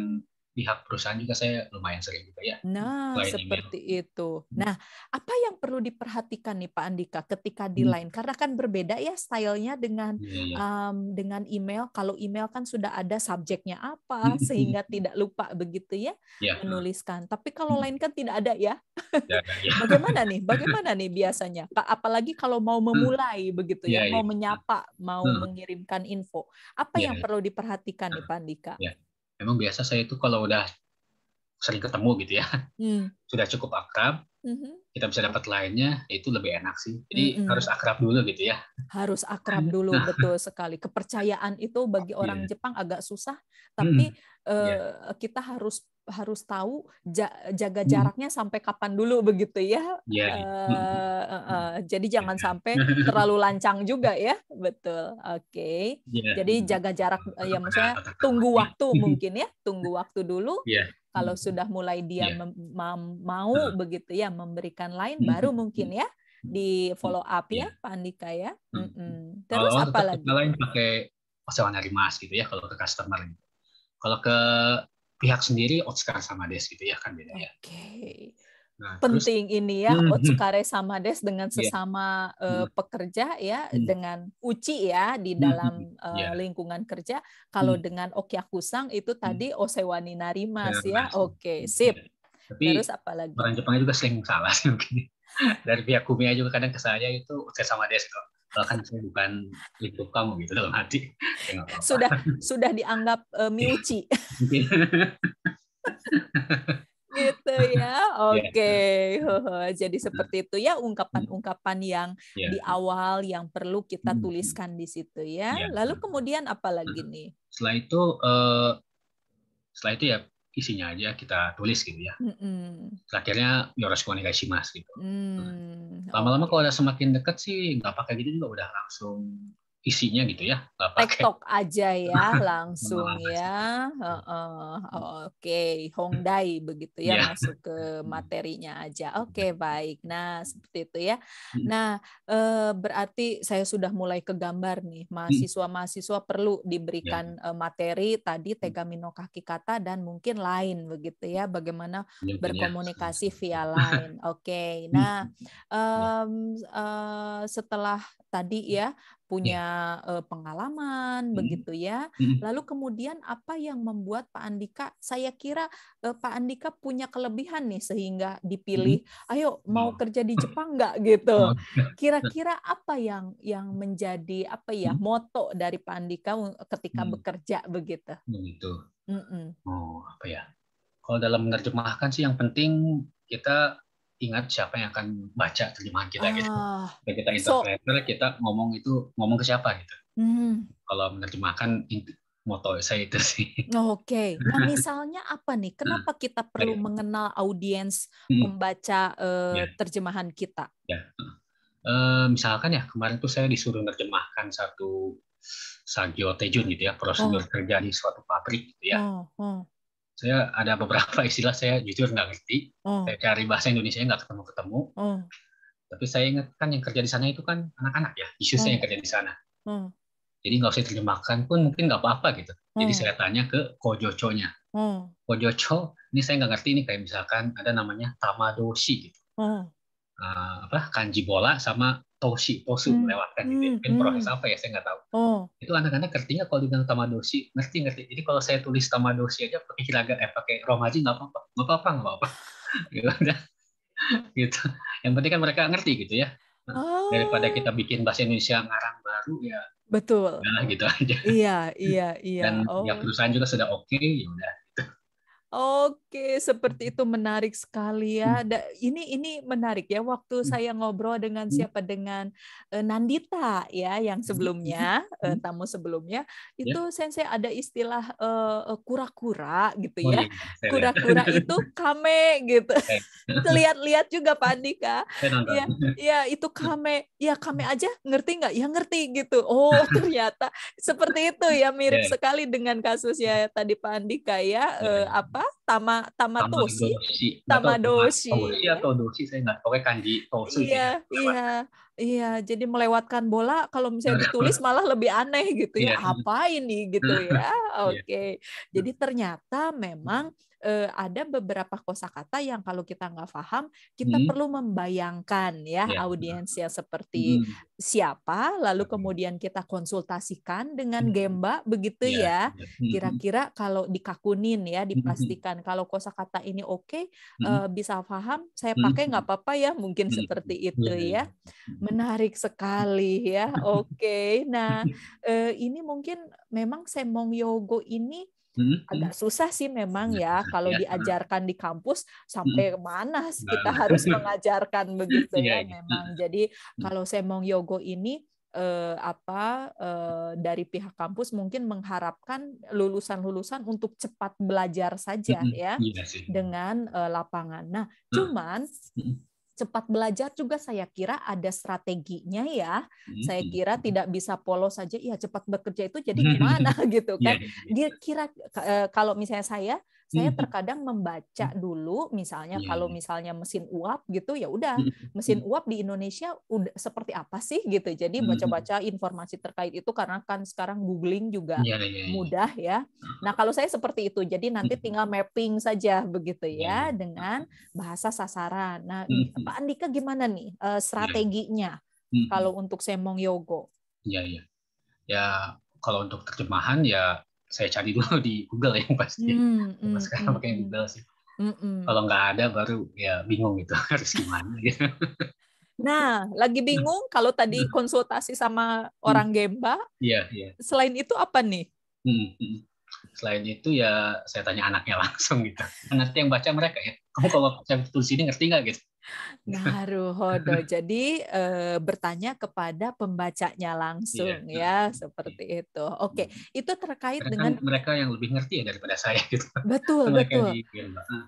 pihak perusahaan juga saya lumayan sering juga ya. Nah, Line seperti email. itu. Hmm. Nah, apa yang perlu diperhatikan nih Pak Andika ketika di hmm. Karena kan berbeda ya stylenya dengan yeah. um, iya. mmm, dengan email. Kalau email kan sudah ada subjeknya apa (laughs) sehingga tidak lupa begitu ya yeah. Iya, menuliskan. Tapi kalau hmm. lain kan tidak ada ya. Yeah, (laughs) yeah. Bagaimana nih? Bagaimana nih biasanya? Apalagi kalau mau hmm. memulai hmm. begitu ya, yeah, mau iya. menyapa, mau hmm. mengirimkan info. Apa yang perlu diperhatikan nih ah, Pak Andika? memang biasa saya itu kalau udah sering ketemu gitu ya hmm. (laughs) sudah cukup akrab hmm kita bisa dapat lainnya itu lebih enak sih jadi hmm harus akrab dulu gitu ya harus akrab (laughs) dulu nah. betul sekali kepercayaan itu bagi iya. orang yeah. Jepang agak susah hmm. tapi mm. Iya. yeah. kita harus harus tahu jaga hmm. jaraknya sampai kapan dulu begitu ya. Yeah. Uh, uh, uh, jadi iya. jangan sampai terlalu lancang juga ya, betul. Oke. Okay. Iya. Yeah. Jadi hmm. jaga jarak eh, ya maksudnya tunggu iya. waktu hmm. mungkin ya, tunggu waktu dulu. Yeah. Kalau sudah mulai dia yeah. mau begitu ya memberikan lain, baru mungkin ya di follow up ya, Pak Andika ya. Mm hmm Terus apa lagi? Lain pakai pasangan dari mas gitu ya kalau ke customer. Kalau ke pihak sendiri Otsuka sama Des gitu ya kan bedanya. Oke. Okay. Nah, penting terus, ini ya hmm, hmm, Otskare sama Des dengan iya. sesama yeah. uh, hmm. pekerja ya hmm. dengan uci ya di hmm, dalam uh, eh, yeah. lingkungan kerja kalau hmm. dengan okyakusang itu tadi hmm. osewani narimas ya, ya. oke okay, sip iya. tapi terus apa lagi orang Jepangnya juga sering salah sih (laughs) mungkin dari pihak kumia juga kadang kesalahannya itu Otsuka sama Des tuh kan saya bukan lingkup kamu gitu dalam (laughs) hati. Ya, sudah sudah dianggap uh, miuci. (laughs) gitu ya. Oke. Ya, ya. Okay. Jadi seperti itu ya ungkapan-ungkapan yang yeah. di awal yang perlu kita hmm. tuliskan di situ ya. Yeah. Lalu kemudian apa lagi nih? Setelah itu uh, setelah itu ya isinya aja kita tulis gitu ya. Mm-hmm. Akhirnya yoroshiku onegai gitu. Mm-hmm. Lama-lama kalau udah semakin deket sih nggak pakai gitu juga udah langsung isinya gitu ya. TikTok aja ya (laughs) langsung ya. Uh, uh, Oke, okay. Hongdai begitu ya yeah. masuk ke (laughs) hmm. materinya aja. Oke, okay, baik. Nah, seperti itu ya. Hmm. Nah, eh, berarti saya sudah mulai ke gambar nih. Hmm. Mahasiswa-mahasiswa perlu ya. diberikan yeah. materi tadi tegamino kaki kata dan mungkin lain begitu ya. Bagaimana yeah, berkomunikasi (laughs) via lain. Oke. Okay. Nah, um, uh, setelah tadi ya Iya. punya yeah. uh, pengalaman mm. begitu ya. Hmm. Lalu kemudian apa yang membuat Pak Andika saya kira uh, Pak Andika punya kelebihan nih sehingga hmm. dipilih mm. ayo mau kerja di (laughs) Jepang nggak gitu. Oh, iya. Kira-kira apa yang yang menjadi apa ya hmm. moto dari Pak Andika ketika bekerja begitu? Begitu. Ya, mm -mm. Oh, apa ya? Kalau dalam menerjemahkan sih yang penting kita ingat siapa yang akan baca terjemahan kita uh, gitu. Dan ah, kita interpreter, so, kita ngomong itu ngomong ke siapa gitu. Hmm. Kalau menerjemahkan moto saya itu sih. Oh, oke. Okay. Nah, (laughs) misalnya apa nih? Kenapa hmm. kita perlu uh, mengenal audiens membaca hmm. uh, eh, yeah. terjemahan kita? Yeah. Ya, uh, eh, misalkan ya kemarin tuh saya disuruh menerjemahkan satu Sagio Tejun gitu ya, prosedur oh. kerja di suatu pabrik gitu ya. Oh. oh saya ada beberapa (laughs) istilah saya jujur nggak ngerti. Oh. Saya cari bahasa Indonesia nggak ketemu-ketemu. Oh. Tapi saya ingat kan yang kerja di sana itu kan anak-anak ya, isu saya yang oh. kerja di sana. Oh. Jadi nggak usah terjemahkan pun mungkin nggak apa-apa gitu. Oh. Jadi saya tanya ke kojoconya. Oh. Kojoco, ini saya nggak ngerti ini kayak misalkan ada namanya tamadoshi gitu. Oh. Uh, apa kanji bola sama toshi tosu hmm. melewatkan gitu mungkin hmm. proses apa ya saya nggak tahu oh. itu anak-anak ngertinya kalau dibilang tamadoshi ngerti ngerti jadi kalau saya tulis tamadoshi aja pakai hilaga eh pakai romaji nggak apa-apa nggak apa-apa nggak apa-apa (laughs) gitu gitu yang penting kan mereka ngerti gitu ya nah, oh. daripada kita bikin bahasa Indonesia ngarang baru ya betul nah, gitu aja iya iya (laughs) iya dan ya, oh. ya perusahaan juga sudah oke okay, ya udah Oke, seperti itu menarik sekali ya. Mm. ini ini menarik ya. Waktu mm. saya ngobrol dengan mm. siapa dengan eh, Nandita ya, yang sebelumnya eh, tamu sebelumnya ya. itu ya. sensei ada istilah kura eh, kura-kura gitu oh ya. Iya, kura-kura itu (laughs) kame gitu. (laughs) Lihat-lihat juga Pak Andika. Ya, ya itu (laughs) kame. Ya kame aja ngerti nggak? Ya ngerti gitu. Oh ternyata seperti itu ya mirip ya. sekali dengan kasusnya tadi Pak Andika ya. Uh, apa Tama tama Tamadoshi. Tamadoshi. Tamadoshi oh, atau doshi saya nggak pakai kanji toshi. Iya, iya. Iya, jadi melewatkan bola kalau misalnya ditulis (laughs) malah lebih aneh gitu ya. Iya. Apa ini gitu (laughs) ya. Iya. Oke. Okay. Jadi ternyata memang uh, ada beberapa kosakata yang kalau kita nggak paham, kita hmm. perlu membayangkan ya, ya. audiens yang seperti hmm. siapa, lalu kemudian kita konsultasikan dengan hmm. gemba begitu ya. ya. Hmm, hmm. Kira-kira kalau dikakunin ya, dipastikan kalau kosakata ini oke, okay, uh, eh, bisa paham, saya pakai nggak apa-apa ya, mungkin seperti itu iya, iya, ya. Iya. Menarik sekali ya. (laughs) Oke. Okay. Nah, uh, ini mungkin memang semong yogo ini Hmm, agak hmm. susah sih memang ya kalau iya, diajarkan di kampus hmm. sampai mana kita nah. harus (laughs) mengajarkan begitu iya, ya iya. memang. Jadi kalau Semong Yogo ini eh, apa eh, dari pihak kampus mungkin mengharapkan lulusan-lulusan untuk cepat belajar saja ya dengan eh, lapangan. Nah, cuman cepat belajar juga saya kira ada strateginya ya. Hmm. Saya hmm, kira hmm. tidak bisa polos saja, ya cepat bekerja itu jadi (laughs) gimana (laughs) gitu iya, kan. Iya, iya. Dia kira eh, kalau misalnya saya saya hmm. terkadang membaca hmm. dulu misalnya yeah. kalau iya. misalnya mesin uap gitu ya udah hmm, mesin uap di Indonesia udah seperti apa sih gitu jadi baca-baca informasi terkait itu karena kan sekarang googling juga yeah, yeah, yeah. Iya. mudah ya nah kalau saya seperti itu jadi nanti tinggal mapping saja begitu iya, ya yeah. dengan bahasa sasaran nah Pak Andika gimana nih eh, strateginya yeah. kalau untuk semong yogo ya yeah, ya yeah. ya kalau untuk terjemahan ya saya cari dulu (laughs) di Google yang pasti. Mm, mm, sekarang mm, pakai hmm. Google sih. Mm, mm. Kalau nggak ada baru ya bingung gitu (laughs) harus gimana gitu. Nah, lagi bingung kalau tadi nah. konsultasi sama hmm. orang mm. Gemba. Iya, yeah, iya. Yeah. Selain itu apa nih? Mm, Selain itu ya saya tanya anaknya (laughs) langsung gitu. Nanti yang baca mereka ya. Kamu kalau saya tulis ini ngerti nggak gitu? Naruhodo. (laughs) Jadi e, bertanya kepada pembacanya iya, langsung yeah. ya, seperti itu. Oke, okay. Hmm. itu terkait mereka, dengan mereka yang lebih ngerti ya daripada saya (laughs) gitu. Betul, betul.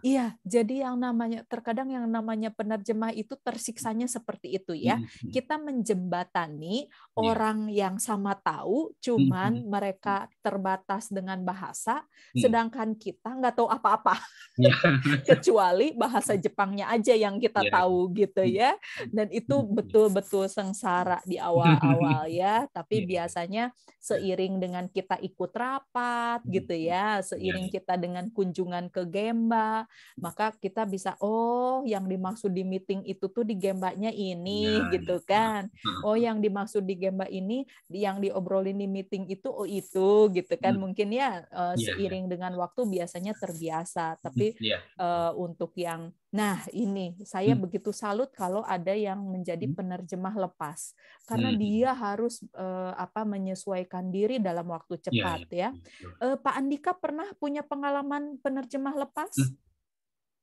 iya, jadi yang namanya terkadang yang namanya penerjemah itu tersiksanya seperti itu ya. hmm, hmm. Kita menjembatani yeah. orang yang sama tahu, hmm, cuman hmm mereka terbatas dengan bahasa, hmm sedangkan kita nggak tahu apa-apa. Yeah. (laughs) Kecuali bahasa Jepangnya aja yang kita yeah. tahu gitu hmm. ya dan itu betul-betul hmm, hmm. sengsara di awal-awal (laughs) ya tapi yeah. Iya. biasanya iya. seiring dengan kita ikut rapat gitu ya iya, seiring yeah. kita dengan kunjungan ke Gemba maka kita bisa oh yang dimaksud di meeting itu tuh di Gembanya ini yeah. gitu kan oh yang dimaksud di Gemba ini yang diobrolin di meeting itu oh itu gitu kan mungkin ya uh, seiring dengan waktu biasanya terbiasa tapi uh, untuk yang Nah, ini saya hmm. begitu salut kalau ada yang menjadi hmm. penerjemah lepas karena hmm. dia harus uh, apa menyesuaikan diri dalam waktu ya, cepat ya. ya. ya. Uh, Pak Andika pernah punya pengalaman penerjemah lepas? Hmm.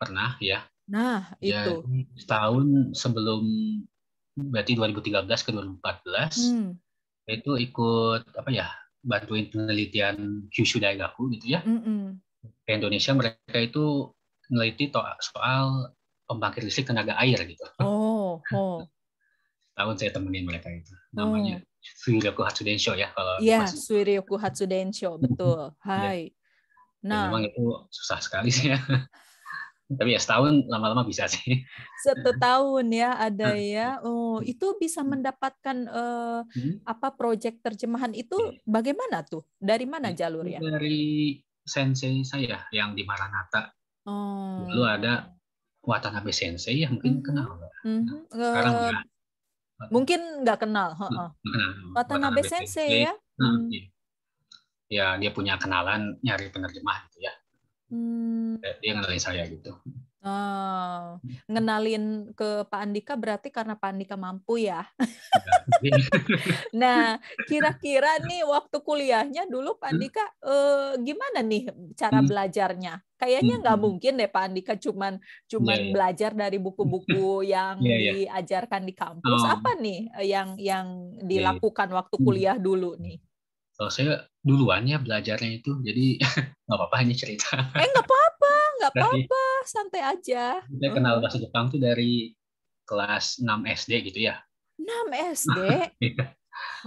Pernah ya. Nah, ya, itu. Setahun sebelum berarti 2013 ke 2014 hmm. itu ikut apa ya? bantuin penelitian Kyushu Daigaku gitu ya. Mm -mm. Indonesia mereka itu meneliti soal pembangkit listrik tenaga air gitu. (laughs) Oh, oh. Tahun saya temenin mereka itu. Oh. Namanya oh. Suiryoku Hatsudensho ya kalau Iya, yeah, Suiryoku Hatsudensho, betul. (laughs) Iya. Hai. Ya. Nah, ya, memang itu susah sekali sih ya. (laughs) Tapi ya setahun lama-lama bisa sih. Satu tahun ya ada hmm. ya. Oh, itu bisa hmm. mendapatkan uh, hmm? apa proyek terjemahan itu iya. bagaimana tuh? Dari mana jalurnya? Dari sensei saya yang di Maranatha Oh. Lalu ada Watanabe Sensei yang mungkin -hmm. kenal -hmm. Nah, sekarang eh, nggak. Mungkin nggak kenal. kenal. Watanabe, Watanabe Sensei, Sensei ya? Hmm. Iya. Ya dia punya kenalan nyari penerjemah gitu ya. Hmm. Dia ngenalin saya gitu. Oh, hmm. ngenalin ke Pak Andika berarti karena Pak Andika mampu ya. Iya. (laughs) nah, kira-kira nih waktu kuliahnya dulu Pak hmm? Andika eh, gimana nih cara hmm. belajarnya? Kayaknya nggak mungkin deh Pak Andika cuman cuman yeah, yeah. belajar dari buku-buku (laughs) yang yeah, yeah. diajarkan di kampus. Oh. Apa nih eh, yang yang iya, iya. dilakukan yeah. waktu kuliah dulu nih? Oh, saya duluan ya belajarnya itu, jadi (laughs) nggak apa-apa hanya cerita. Eh nggak apa-apa nggak apa-apa, santai aja. Saya kenal bahasa Jepang tuh dari kelas 6 SD gitu ya. 6 SD?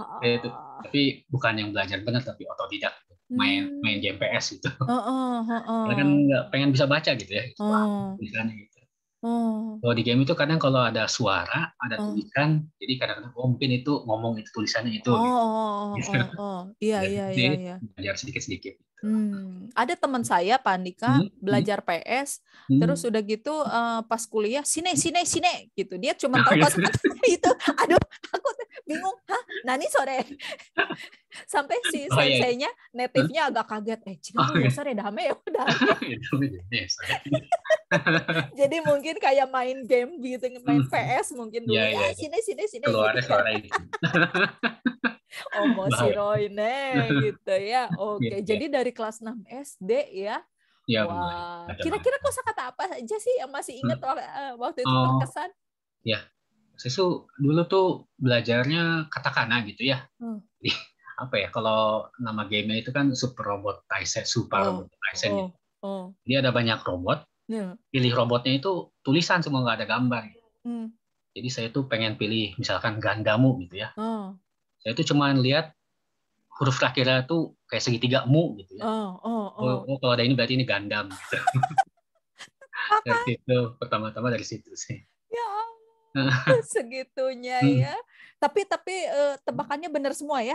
oh. itu, tapi bukan yang belajar benar, tapi otodidak. Main hmm. main JMPS gitu. Oh, oh, oh, oh. Karena kan nggak pengen bisa baca gitu ya. Hmm. tulisannya Oh. gitu. Oh. Kalau di game itu kadang kalau ada suara, ada oh. tulisan, jadi kadang-kadang oh, mungkin itu ngomong itu tulisannya itu. Oh, gitu. oh, oh, oh, oh. oh. iya, iya, iya, iya. Belajar sedikit-sedikit. Hmm, ada teman hmm. saya Pandika hmm, hmm. belajar PS, hmm. terus udah gitu uh, pas kuliah sini sini sini gitu. Dia cuma tahu pas gitu? (laughs) itu. Aduh, aku bingung. Hah, nani sore. (laughs) Sampai si oh, iya, iya. senseinya iya. native-nya agak kaget. Eh, cina oh, iya. sore ya, damai ya udah. (laughs) Oh, iya, ya, Jadi mungkin kayak main game gitu, main hmm, PS mungkin dulu. Yeah, ya, sine sini sini sini. Keluarnya gitu. suara omosiroine oh, nah. gitu ya. (laughs) Iya, Oke, okay. Iya. jadi dari kelas 6 SD ya. Ya, Wah, kira-kira kosa kata apa aja sih yang masih hmm. ingat hmm. waktu itu oh, Ya, saya dulu tuh belajarnya katakana gitu ya. Hmm. apa ya, kalau nama gamenya itu kan Super Robot Tyson, Super oh, Robot Tyson ya. oh, gitu. Oh. Jadi ada banyak robot, hmm. pilih robotnya itu tulisan semua nggak ada gambar. Hmm. Jadi saya tuh pengen pilih misalkan Gandamu gitu ya. Oh saya itu cuma lihat huruf terakhirnya tuh kayak segitiga mu gitu ya. Oh, oh, oh, oh. oh, kalau ada ini berarti ini Gundam (laughs) gitu. dari situ pertama-tama dari situ sih. Ya Allah, (laughs) segitunya hmm. ya. Tapi tapi uh, tebakannya benar semua ya?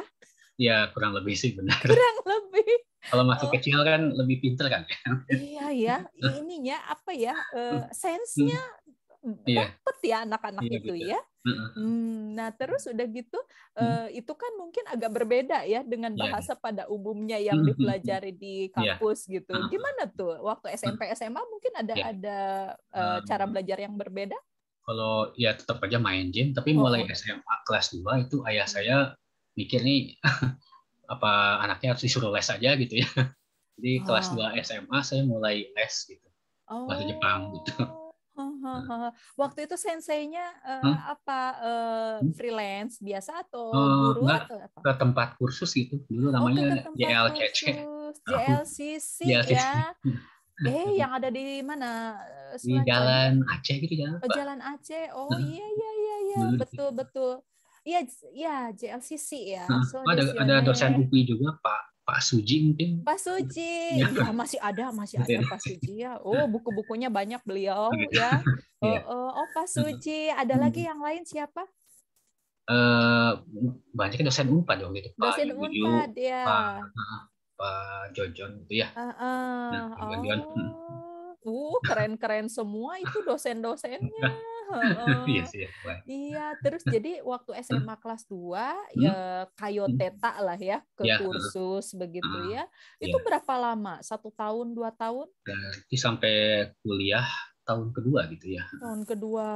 Ya kurang lebih sih benar. (laughs) Kurang lebih. Kalau masih oh. kecil kan lebih pinter kan ya? Iya Iya ya, ininya apa ya? Uh, sensenya hmm. Iya. dapat ya anak-anak iya, itu betul. ya. Hmm, nah terus udah gitu uh, itu kan mungkin agak berbeda ya dengan iya. bahasa yeah. pada umumnya yang dipelajari di iya. kampus yeah. gitu. Gimana tuh waktu SMP SMA mungkin ada yeah. ada uh, cara belajar yang berbeda? Kalau ya tetap aja main game, tapi oh. mulai oh. SMA kelas 2 itu ayah hmm. saya mikir nih (laughs) apa anaknya harus disuruh les aja gitu ya. Jadi kelas oh. 2 SMA saya mulai les gitu. Oh. Bahasa Jepang gitu. Oh. Hmm. Waktu itu senseinya uh, hmm? apa uh, freelance biasa atau uh, guru enggak, atau apa? Ke tempat kursus gitu. Dulu oh, namanya oh, JLCC. JLCC ya. Hmm. Eh, (laughs) yang ada di mana? Eh, di Jalan Aceh gitu ya. Oh, Jalan Aceh. Oh, hmm. iya iya iya iya. Betul betul. Iya, iya JLCC ya. Nah, so, ada ada dosen UPI juga Pak Pak Suji mungkin. Pak Suji, ya. ya masih ada, masih iya. ada Pak Suji ya. Oh, buku-bukunya banyak beliau iya. ya. Oh, (laughs) oh, oh Pak Suji, ada hmm. lagi yang lain siapa? Uh, banyak dosen Unpad dong itu. Pak dosen Unpad ya. Pak, Pak Jojon itu ya. Uh, uh, nah, oh. Uh, keren-keren semua itu dosen-dosennya. (laughs) Nah, Iya sih. Iya, terus jadi waktu SMA kelas dua ya hmm? ya kayoteta lah ya ke ya, kursus uh, begitu ah, ya. Itu ya. berapa lama? Satu tahun, dua tahun? Berarti sampai kuliah tahun kedua gitu ya. Tahun kedua.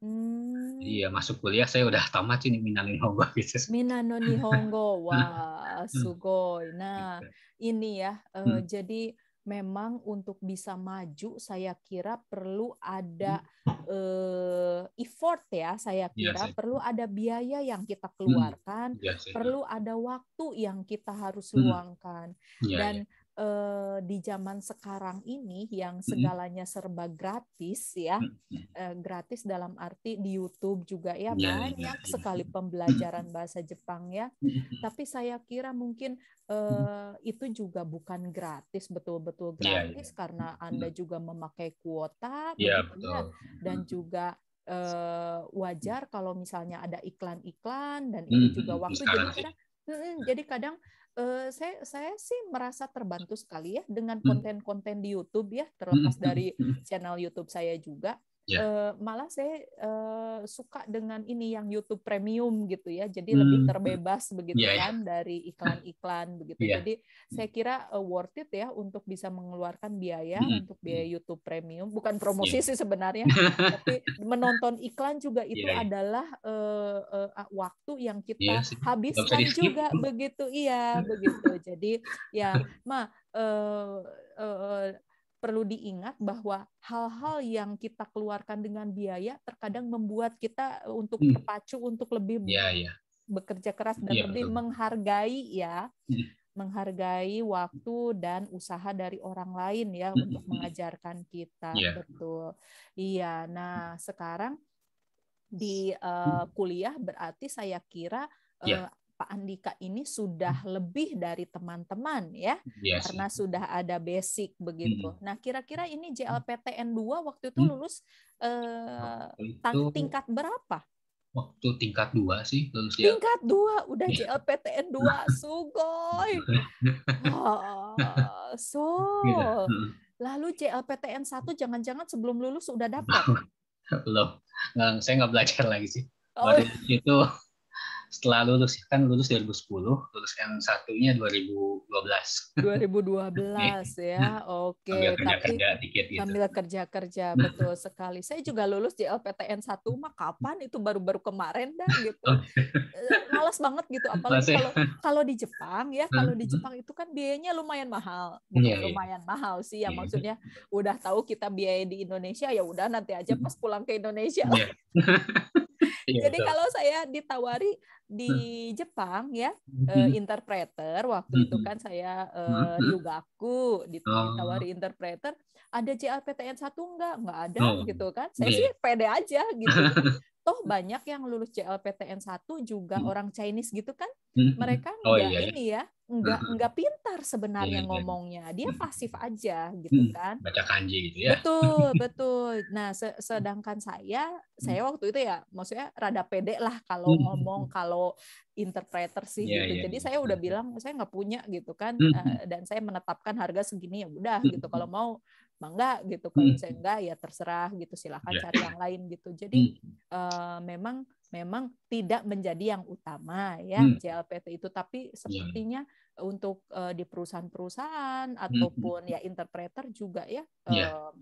Hmm. Iya, masuk kuliah saya udah tamat ini Minano Nihongo (laughs) gitu. Minano Nihongo. (laughs) Wah, hmm. sugoi. Nah, gitu. ini ya. Eh, hmm. jadi memang untuk bisa maju saya kira perlu ada uh, effort ya saya iya kira ya, perlu ada biaya yang kita hmm. keluarkan hmm. ya, perlu ada waktu yang kita harus hmm. luangkan hmm. dan ya eh, di zaman sekarang ini yang hmm. segalanya serba gratis ya hmm, hmm. eh, gratis dalam arti di YouTube juga ya iya, iya, banyak iya. sekali pembelajaran bahasa Jepang ya tapi saya kira mungkin eh, itu juga bukan gratis betul-betul gratis yeah, yeah. karena anda juga memakai kuota yeah, ya. betul. dan juga eh, wajar kalau misalnya ada iklan-iklan dan ini juga waktu jadi kadang Hmm, jadi kadang uh, saya saya sih merasa terbantu sekali ya dengan hmm. konten-konten di YouTube ya terlepas hmm. dari hmm. channel YouTube saya juga yeah. Ya. uh, malah saya uh, suka dengan ini yang YouTube Premium gitu ya jadi hmm. lebih hmm. terbebas begitu yeah, ya. kan yeah. dari iklan-iklan begitu yeah. jadi hmm. saya kira eh, worth it ya untuk bisa mengeluarkan biaya hmm. hmm. untuk biaya YouTube Premium bukan ya. promosi yeah. sih sebenarnya (laughs) tapi menonton iklan juga itu yeah. adalah uh, uh, waktu yang kita yeah, habiskan juga begitu iya begitu jadi ya (laughs) ma uh, perlu diingat bahwa hal-hal yang kita keluarkan dengan biaya terkadang membuat kita e, untuk hmm. terpacu untuk lebih ya, ya. bekerja keras dan ya, lebih betul. menghargai ya hmm. menghargai waktu dan usaha dari orang lain ya hmm. untuk hmm, hmm. mengajarkan kita ya. betul iya nah sekarang di uh, kuliah berarti saya kira uh, ya. Pak Andika ini sudah hmm. lebih dari teman-teman ya, yes. Iya karena sudah ada basic begitu. Hmm. Nah, kira-kira ini hmm. JLPTN 2 waktu itu hmm. lulus hmm. eh, itu, tingkat berapa? Waktu tingkat dua sih lulus ya. Tingkat dua udah yeah. JLPTN 2, sugoi. so. Iya, Lalu JLPTN 1 jangan-jangan sebelum lulus sudah dapat? (laughs) Belum. Eh, saya nggak belajar lagi sih. Oh. Waktu itu setelah lulus ya, kan lulus 2010, lulus M1-nya 2012. 2012 ya. Oke. Okay. Sambil kerja-kerja dikit gitu. Sambil kerja-kerja (laughs) betul sekali. Saya juga lulus di LPTN 1 mah kapan itu baru-baru kemarin dan gitu. Oh. Eh, Malas banget gitu apalagi ya? kalau kalau di Jepang ya, kalau di hmm. Jepang itu kan biayanya lumayan mahal. Iya, iya. lumayan yeah. mahal sih ya iya. maksudnya udah tahu kita biaya di Indonesia ya udah nanti aja hmm. pas pulang ke Indonesia. Yeah. (laughs) Jadi kalau saya ditawari di nah. Jepang ya hmm uh, interpreter waktu hmm itu mhm. kan saya uh, juga aku ditawari oh. interpreter ada CLPTN satu enggak enggak ada oh. gitu kan saya yeah. sih pede aja gitu (laughs) toh banyak yang lulus CLPTN satu juga hmm. orang Chinese gitu kan hmm. mereka oh, enggak iya, iya, ini ya enggak mhm, hmm. enggak pintar iya, sebenarnya yeah. ngomongnya dia pasif aja gitu hmm, kan baca kanji gitu ya betul (laughs) betul nah se sedangkan saya hmm. saya waktu itu ya maksudnya rada pede lah kalau hmm, ngomong kalau fellow interpreter sih yeah, gitu. Yeah, Jadi yeah. saya udah bilang saya nggak punya gitu kan mm. -hmm. hmm. Eh, dan saya menetapkan harga segini ya udah mm. gitu. Kalau mau mangga gitu kalau mm. saya enggak ya terserah gitu silahkan yeah. cari yang lain gitu. Jadi mm. uh, memang memang tidak menjadi yang utama ya hmm. JLPT itu tapi iya. sepertinya yeah. untuk uh, di perusahaan-perusahaan ataupun hmm. ya interpreter juga ya yeah. Iya. uh,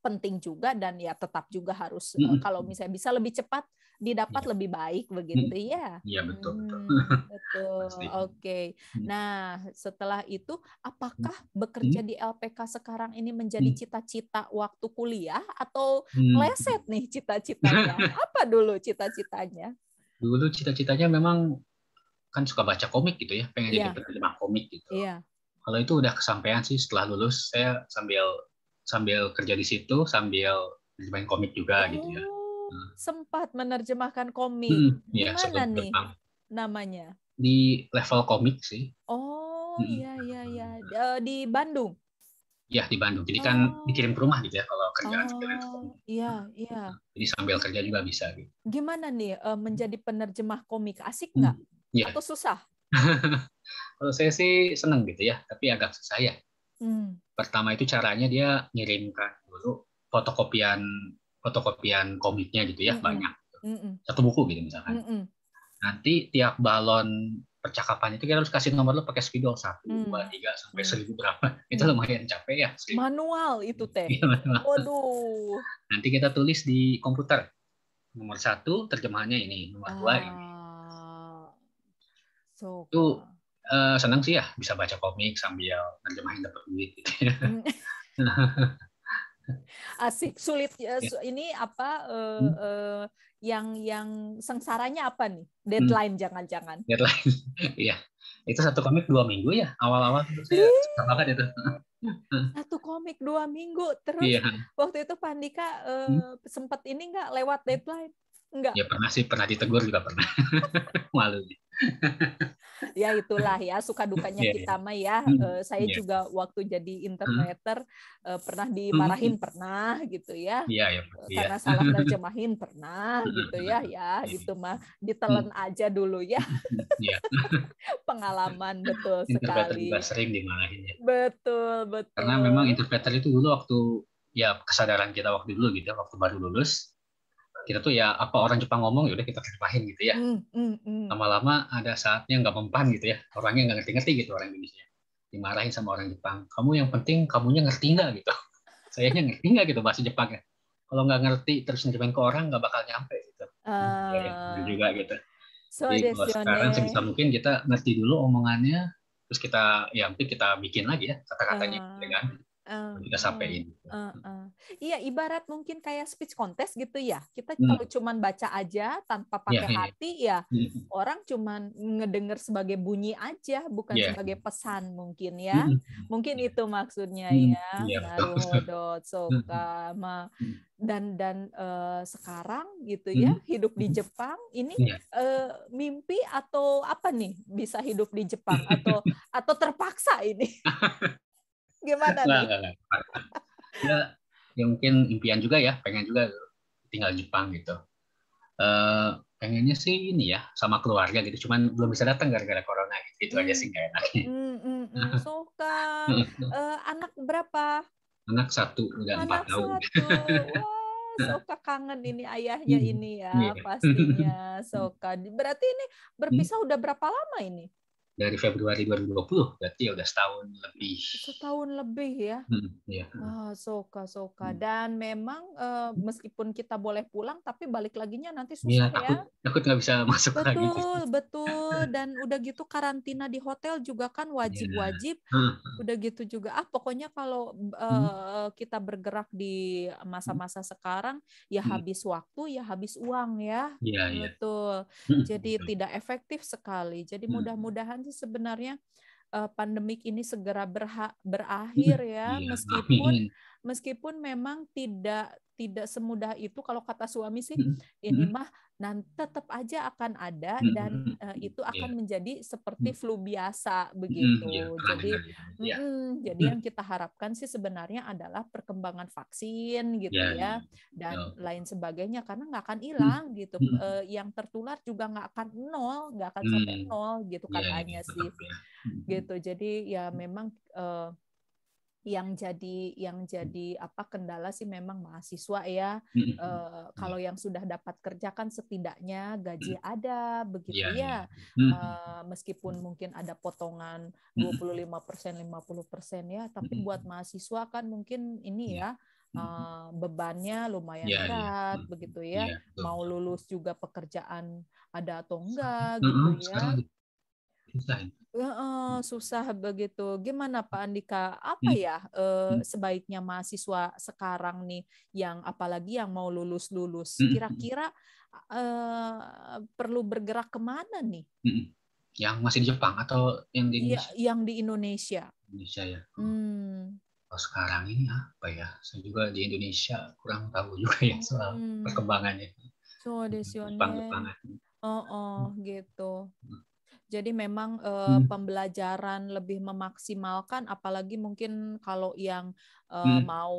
penting juga dan ya tetap juga harus hmm. kalau misalnya bisa lebih cepat didapat ya. lebih baik begitu hmm. ya. Iya betul betul. Hmm, (laughs) betul. Oke. Okay. Mm. Nah, setelah itu apakah mm. bekerja hmm. di LPK sekarang ini menjadi mm. cita-cita waktu kuliah atau hmm. leset nih cita-citanya? (laughs) Apa dulu cita-citanya? Dulu cita-citanya memang kan suka baca komik gitu ya, pengen yeah. jadi iya. penerjemah komik gitu. Iya. Kalau itu udah kesampaian sih setelah lulus saya sambil sambil kerja di situ sambil main komik juga oh, gitu ya. Oh, hmm. Sempat menerjemahkan komik. Hmm, ya, Gimana nih namanya? Di level komik sih. Oh iya hmm. iya iya, iya. Eh, di Bandung. Ya di Bandung. Jadi kan oh. kan dikirim ke rumah gitu ya kalau kerjaan oh, freelance. Iya hmm. iya. Jadi sambil kerja juga bisa gitu. Gimana nih eh, hmm. menjadi penerjemah komik asik nggak? Hmm, ya. Atau susah? (laughs) kalau saya sih seneng gitu ya, tapi agak susah ya. Hmm pertama itu caranya dia ngirimkan dulu fotokopian fotokopian komiknya gitu ya mm -hmm. banyak mm -hmm. satu buku gitu misalkan mm -hmm. nanti tiap balon percakapan itu kita harus kasih nomor lo pakai spidol satu mm. dua tiga sampai mm. seribu berapa (laughs) itu mm. lumayan capek ya seribu. manual itu teh ya, manual. waduh nanti kita tulis di komputer nomor satu terjemahannya ini nomor ah. dua ini ah. so, itu uh, eh, senang sih ya bisa baca komik sambil nerjemahin dapat duit gitu Asik ya. hmm. (laughs) ah, sulit eh, ya. ini apa uh, uh, yang yang sengsaranya apa nih? Hmm. Deadline jangan jangan-jangan. Deadline. (laughs) Iya. itu satu komik dua minggu ya awal-awal saya susah banget itu (laughs) satu komik dua minggu terus iya. waktu itu Pandika eh, hmm? sempat ini nggak lewat deadline nggak ya pernah sih pernah ditegur juga pernah malu ya itulah ya suka dukanya yeah, kita iya. mah ya. Hmm, uh, saya yeah. juga waktu jadi hmm. interpreter eh, hmm. uh, pernah dimarahin hmm. pernah gitu ya. Yeah, iya, iya, yeah, Karena yeah. salah (laughs) terjemahin pernah hmm, gitu hmm, ya ya gitu mah ditelan hmm. aja dulu ya. (laughs) (laughs) Pengalaman betul interpreter sekali. Juga sering dimarahin ya. Betul betul. Karena memang interpreter itu dulu waktu ya kesadaran kita waktu dulu gitu ya, waktu baru lulus kita tuh ya apa orang Jepang ngomong ya udah kita terpahin gitu ya. Hmm, hmm, hmm. Lama-lama mm, mm, mm. ada saatnya nggak mempan gitu ya. Orangnya nggak ngerti-ngerti gitu orang Indonesia. Dimarahin sama orang Jepang. Kamu yang penting kamunya ngerti nggak gitu. (laughs) sayangnya ngerti nggak gitu bahasa ya Kalau nggak ngerti terus ngerjain ke orang nggak bakal nyampe gitu. Uh, ya, ya, juga gitu. So Jadi kalau sekarang sebisa mungkin kita ngerti dulu omongannya, terus kita ya mungkin kita bikin lagi ya kata-katanya uh. Ah. dengan ya uh, kita sampaikan. Uh, uh. Iya, ibarat mungkin kayak speech contest gitu ya. Kita hmm. kalau cuman baca aja tanpa iya, pakai yeah, iya. hati yeah. ya, hmm, hmm. orang cuman ngedenger sebagai bunyi aja, bukan yeah. sebagai pesan mungkin ya. Hmm. hmm mungkin yeah. itu maksudnya hmm. ya. Yeah, Naruhodot, sokama. Hmm. Dan dan uh, sekarang gitu ya, hidup di Jepang ini yeah. Iya. uh, mimpi atau apa nih bisa hidup di Jepang atau (laughs) atau terpaksa ini? (laughs) Gimana? Nah, nih? Enggak, enggak. (laughs) Ya, ya mungkin impian juga ya, pengen juga tinggal Jepang gitu. Uh, pengennya sih ini ya sama keluarga gitu cuman belum bisa datang gara-gara corona gitu, gitu aja sih gak enaknya so uh, anak berapa anak satu udah empat tahun satu. Soka kangen ini ayahnya hmm, ini ya iya. pastinya Soka (laughs) berarti ini berpisah hmm. udah berapa lama ini dari Februari 2020 berarti ya udah setahun lebih setahun lebih ya hmm, ya ah, soka soka hmm. dan memang uh, meskipun kita boleh pulang tapi balik nya nanti susah iya, ya takut ya. takut nggak bisa masuk betul, lagi betul (laughs) betul dan udah gitu karantina di hotel juga kan wajib wajib ya. hmm. udah gitu juga ah pokoknya kalau uh, kita bergerak di hmm. masa-masa sekarang ya hmm. habis waktu ya habis uang ya, ya betul ya. jadi hmm. tidak efektif sekali jadi mudah-mudahan sih sebenarnya uh, pandemik ini segera berha berakhir hmm, ya iya. meskipun hmm. meskipun memang tidak tidak semudah itu kalau kata suami sih hmm, ini mah Nah tetap aja akan ada hmm, dan uh, itu iya. akan yeah. menjadi seperti flu biasa begitu. Yeah, jadi yeah. Iya. Mm, jadi yang kita harapkan sih sebenarnya adalah perkembangan vaksin gitu ya, ya, ya. dan yeah. lain sebagainya karena nggak akan hilang gitu. Uh, yang tertular juga nggak akan nol, nggak akan sampai nol gitu iya, katanya sih. Ya. Gitu. Jadi ya memang uh, yang jadi yang jadi apa kendala sih memang mahasiswa ya e, kalau yang sudah dapat kerja kan setidaknya gaji ada begitu yeah. ya e, meskipun mungkin ada potongan 25% 50% ya tapi buat mahasiswa kan mungkin ini iya. ya eh, bebannya lumayan yeah, berat yeah. begitu ya yeah, mau lulus juga pekerjaan ada atau enggak gitu ya susah Uh, susah begitu. Gimana Pak Andika? Apa hmm. ya uh, sebaiknya mahasiswa sekarang nih yang apalagi yang mau lulus lulus, hmm, hmm, kira-kira uh, perlu bergerak kemana nih? Yang masih di Jepang atau yang di iya, Indonesia? Ya, yang di Indonesia. Indonesia ya. Hmm. Kalau sekarang ini apa ya? Saya juga di Indonesia kurang tahu juga ya soal hmm. perkembangannya. So, Jepang, Jepang. Oh, oh, gitu. Jadi memang uh, hmm. pembelajaran lebih memaksimalkan, apalagi mungkin kalau yang uh, hmm. mau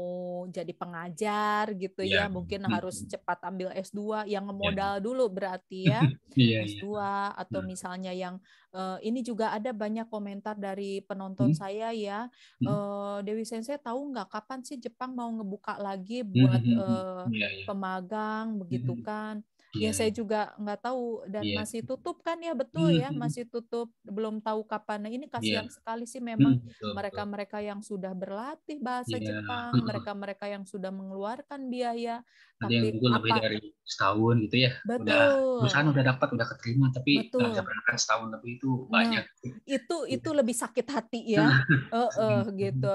jadi pengajar gitu yeah. ya, mungkin hmm. harus cepat ambil S2 yang iya. modal yeah. dulu berarti ya yeah, S2 yeah. atau hmm. misalnya yang uh, ini juga ada banyak komentar dari penonton hmm. saya ya, hmm. uh, Dewi Sensei tahu nggak kapan sih Jepang mau ngebuka lagi hmm, buat hmm. uh, hmm. yeah, yeah. pemagang hmm, begitu hmm. kan? ya yeah. saya juga nggak tahu dan yeah. masih tutup kan ya betul iya ya masih tutup belum tahu kapan nah, ini iya. kasihan yeah. sekali sih hmm, memang mereka-mereka yang sudah berlatih bahasa yeah. Jepang (laughs) mereka-mereka yang sudah mengeluarkan biaya ada yang Google lebih dari setahun gitu ya Betul. udah perusahaan udah dapat udah keterima tapi nggak berangkat setahun lebih itu nah, banyak itu gitu. itu lebih sakit hati ya uh, uh, (laughs) gitu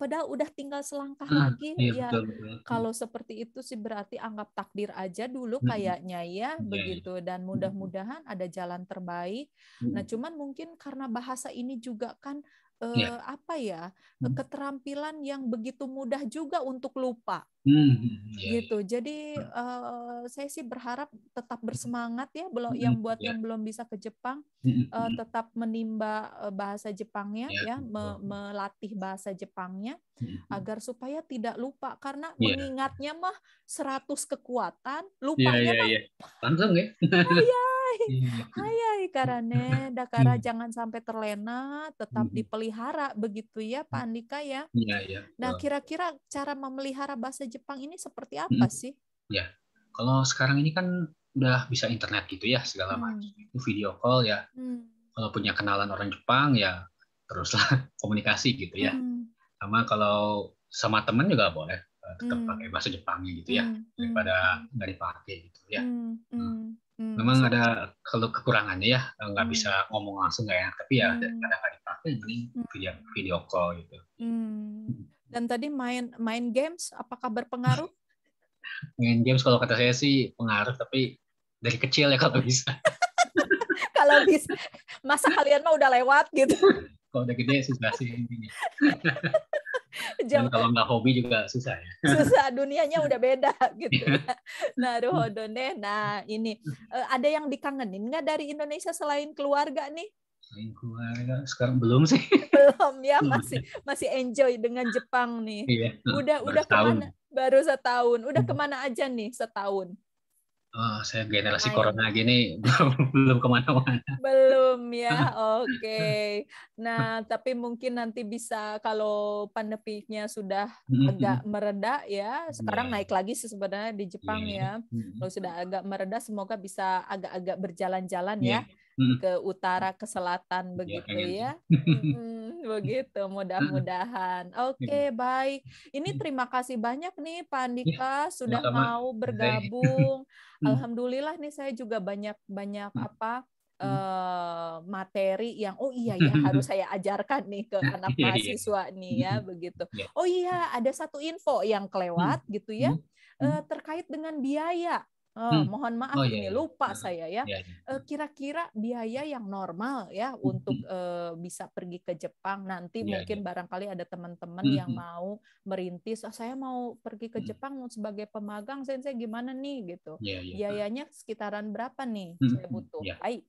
padahal udah tinggal selangkah uh, nah, lagi iya, ya betul, betul. kalau seperti itu sih berarti anggap takdir aja dulu hmm. kayaknya ya hmm. begitu dan hmm. mudah-mudahan ada jalan terbaik nah hmm. cuman mungkin karena bahasa ini juga kan yeah. Iya. apa ya hmm. keterampilan yang begitu mudah juga untuk lupa hmm. hmm, hmm yeah, iya. gitu jadi yeah. Hmm. saya sih berharap tetap bersemangat ya belum hmm. yang buat yeah. yang belum bisa ke Jepang hmm. uh, tetap menimba eh, bahasa Jepangnya yeah. ya me melatih bahasa Jepangnya hmm. agar supaya tidak lupa karena yeah. mengingatnya mah 100 kekuatan iya, lupanya yeah, yeah, mah yeah. langsung ya oh, ya Iya. (laughs) Dakara hmm. jangan sampai terlena, tetap hmm. dipelihara begitu ya Pak hmm. Andika ya. Iya, iya. Nah, kira-kira cara memelihara bahasa Jepang ini seperti apa sih? Ya. Kalau sekarang ini kan udah bisa internet gitu ya segala hmm. macam. Itu video call ya. Hmm. Kalau punya kenalan orang Jepang ya teruslah (laughs) komunikasi gitu ya. Hmm. Sama kalau sama teman juga boleh tetap eh, pakai hmm. bahasa Jepangnya gitu ya mm. daripada hmm. nggak dipakai gitu ya. Mm, mm, mm. Memang ada kalau kekurangannya ya eh, nggak mm. bisa ngomong langsung nggak enak tapi ya mm. kadang nggak dipakai ini video video call gitu. Mm. Dan tadi main main games apakah berpengaruh? (laughs) main games kalau kata saya sih pengaruh tapi dari kecil ya kalau bisa. (laughs) kalau bisa masa kalian mah udah lewat gitu. kalau udah gede susah sih intinya. (laughs) Jam, Dan kalau nggak hobi juga susah ya. susah, dunianya udah beda (laughs) gitu. (laughs) Nah, Ruhodone. Nah, ini eh, ada yang dikangenin nggak dari Indonesia selain keluarga nih? Selain keluarga sekarang belum sih. (laughs) Belum ya, masih masih enjoy dengan Jepang nih. Iya, udah udah kemana? Baru setahun. Udah hmm. kemana aja nih setahun? Oh, saya generasi Ayo. corona gini (laughs) belum kemana-mana. Belum ya, (laughs) oke. Okay. Nah, tapi mungkin nanti bisa kalau pandemiknya sudah hmm, hmm, agak hmm. mereda ya. Sekarang yeah. naik lagi sih sebenarnya di Jepang yeah. ya. Kalau sudah agak mereda, semoga bisa agak-agak berjalan-jalan yeah. ya iya. Hmm. ke utara ke selatan iya, begitu ya, ya. hmm, (laughs) begitu mudah-mudahan iya. oke okay, baik ini hmm. terima kasih banyak nih Pak iya, Andika ya, sudah sama. mau bergabung (laughs) hmm. alhamdulillah nih saya juga banyak banyak apa Uh, materi yang oh iya ya (laughs) harus saya ajarkan nih ke anak mahasiswa nih ya begitu. Oh iya ada satu info yang kelewat gitu ya uh, terkait dengan biaya. Oh, hmm. Mohon maaf oh, iya, ini iya. lupa iya, saya ya. Iya, iya. Eh, kira-kira iya, biaya yang normal ya hmm. untuk uh, bisa pergi ke Jepang nanti mungkin barangkali ada teman-teman hmm. yang hmm. mau merintis. Oh, saya mau pergi ke hmm. Jepang sebagai pemagang. Saya, saya gimana nih gitu? Biayanya sekitaran berapa nih saya butuh? Baik.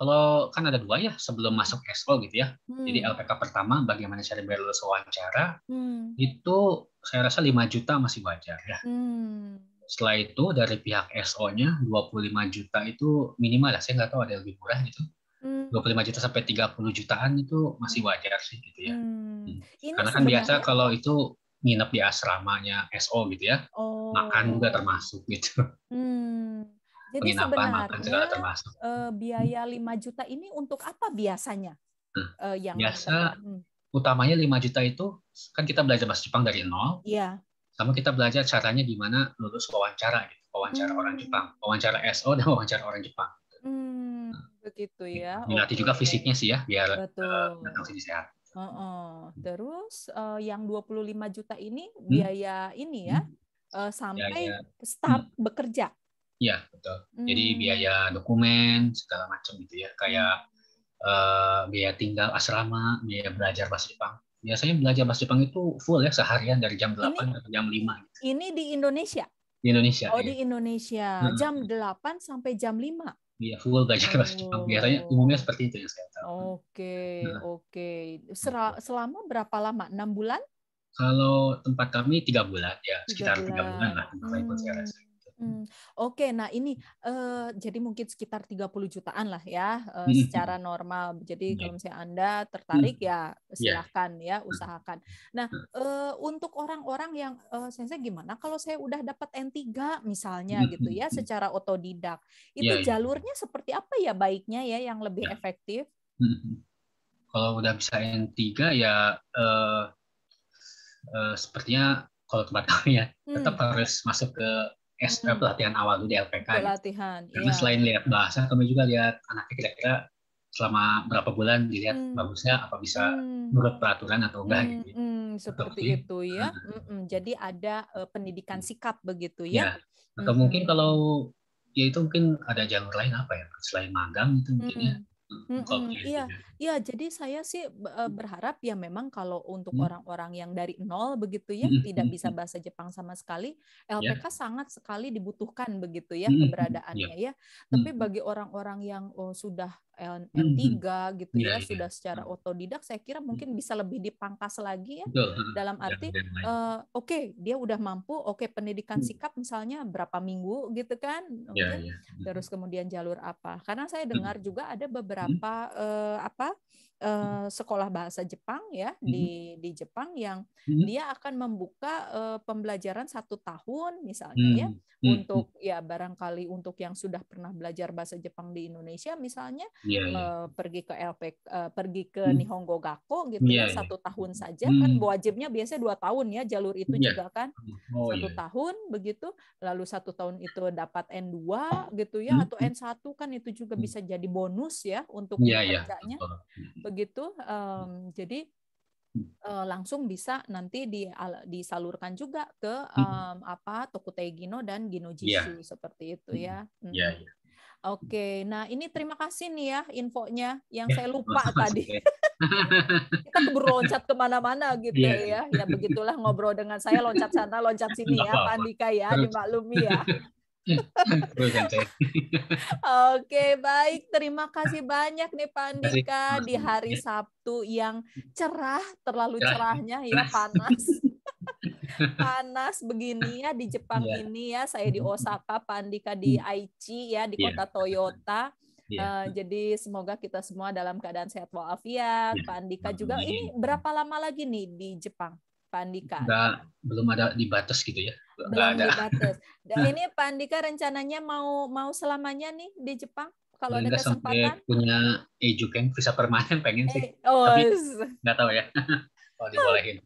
Kalau kan ada dua ya sebelum masuk SO gitu ya. Hmm. Jadi LPK pertama bagaimana cara berlulus wawancara hmm. itu saya rasa 5 juta masih wajar ya. Hmm setelah itu dari pihak SO-nya 25 juta itu minimal lah. Saya nggak tahu ada yang lebih murah gitu. Hmm. 25 juta sampai 30 jutaan itu masih hmm. wajar sih gitu ya. Hmm. hmm. Karena kan biasa kalau itu nginep di asramanya SO gitu ya. Oh. Makan juga termasuk gitu. Hmm. Jadi Penginapan, sebenarnya makan juga termasuk. Eh, biaya 5 juta ini untuk apa biasanya? Hmm. Eh, yang biasa hmm. utamanya 5 juta itu kan kita belajar bahasa Jepang dari nol. Iya sama kita belajar caranya gimana lulus wawancara gitu wawancara hmm. orang Jepang wawancara SO dan (laughs) wawancara orang Jepang hmm, nah. begitu ya dilatih okay. juga fisiknya sih ya biar eh, Betul. Uh, sini sehat Oh, terus terus uh, yang 25 juta ini hmm? biaya ini ya hmm? uh, sampai ya. start hmm. bekerja Iya, betul. Hmm. Jadi biaya dokumen segala macam gitu ya, kayak uh, biaya tinggal asrama, biaya belajar bahasa Jepang biasanya belajar bahasa Jepang itu full ya seharian dari jam 8 ini, sampai jam 5 gitu. Ini di Indonesia. Di Indonesia. Oh, ya. di Indonesia. Hmm. Jam 8 sampai jam 5. Iya, full belajar bahasa oh. Jepang. Biasanya oh. umumnya seperti itu yang saya tahu. Oke, okay, nah. oke. Okay. Gitu. Selama berapa lama? 6 bulan? Kalau tempat kami 3 bulan ya, tiga sekitar 3 bulan lah. Hmm. Saya rasa. Hmm, Oke, okay. nah ini uh, jadi mungkin sekitar 30 jutaan lah ya uh, hmm. secara normal. Jadi yeah. kalau misalnya Anda hmm. tertarik ya iya. ya, hmm. ya silahkan yeah. ya usahakan. Nah uh, untuk orang-orang yang uh, saya gimana kalau saya udah dapat N3 misalnya hmm. gitu ya hmm. secara otodidak, iya, itu yeah, jalurnya yeah. seperti apa ya baiknya ya yang lebih yeah. efektif? Hmm. Kalau udah bisa N3 ya uh, uh, sepertinya kalau tempat kami ya hmm. tetap harus masuk ke S hmm. pelatihan awal dulu di LPK. Gitu. Pelatihan. Ya. Karena iya. selain lihat bahasa, kami juga lihat anaknya kira-kira selama berapa bulan dilihat hmm. bagusnya apa bisa hmm. menurut peraturan atau enggak hmm. gitu. Hmm. Seperti itu ya. Hmm. Hmm. Jadi ada uh, pendidikan sikap begitu ya. ya. Atau hmm. mungkin kalau ya itu mungkin ada jalur lain apa ya selain magang itu mungkin ya. hmm. ya. Mm iya, ya. iya. Jadi saya sih e, hmm. berharap ya memang kalau untuk hmm. orang-orang yang dari nol begitu ya mm -hmm. tidak hmm, bisa bahasa Jepang sama sekali, LPK yeah. sangat sekali dibutuhkan begitu ya, ya. keberadaannya yeah. ya. Tapi bagi orang-orang yang oh, sudah N3 gitu ya, yeah, ya, sudah secara otodidak, saya kira mungkin bisa lebih dipangkas lagi ya. Betul. Dalam iya, arti, uh, oke okay, dia udah mampu, oke okay, pendidikan sikap misalnya berapa minggu gitu kan, yeah. terus kemudian jalur apa? Karena saya dengar juga ada beberapa pak uh, eh, apa uh, sekolah bahasa Jepang ya hmm. di di Jepang yang hmm. dia akan membuka uh, pembelajaran satu tahun misalnya ya, hmm. ya untuk hmm. ya barangkali untuk yang sudah pernah belajar bahasa Jepang di Indonesia misalnya yeah, yeah. Uh, pergi ke LP uh, eh, pergi ke Nihongo Gakko gitu yeah, ya iya. satu tahun saja kan wajibnya biasanya dua tahun ya jalur itu iya. juga kan oh, oh satu iya. tahun begitu lalu satu tahun itu dapat N2 gitu ya atau N1 kan itu juga bisa jadi bonus ya untuk yeah, kerjanya yeah begitu. Um, jadi uh, langsung bisa nanti di, disalurkan juga ke um, apa Gino dan Jisu yeah. seperti itu ya. Iya, hmm. Yeah, yeah. Oke, nah ini terima kasih nih ya infonya yang iya, saya lupa tadi. (laughs) Kita keburu loncat kemana-mana gitu ya. ya. Ya begitulah ngobrol dengan saya loncat sana loncat sini ya, Pandika ya ya, dimaklumi ya. (laughs) Hmm, hmm, (laughs) Oke, baik. Terima kasih banyak nih Pandika di hari Sabtu yang cerah, terlalu cerahnya ya panas. (laughs) panas begini ya di Jepang yeah. ini ya, saya di hmm. Osaka, Pandika di Aichi ya, di iya. kota yeah. Toyota. Yeah. Iya. Uh, jadi semoga kita semua dalam keadaan sehat walafiat. Iya. Pak Andika juga. Ini berapa lama lagi nih di Jepang? Pandika, Andika. Nggak, belum ada di batas gitu ya. Belum ada. di batas. Dan nah. ini Pandika rencananya mau mau selamanya nih di Jepang kalau ada kesempatan. Sampai punya ejuken visa permanen pengen sih. Eh, oh. Tapi nggak tahu ya. Oh, (laughs) dibolehin.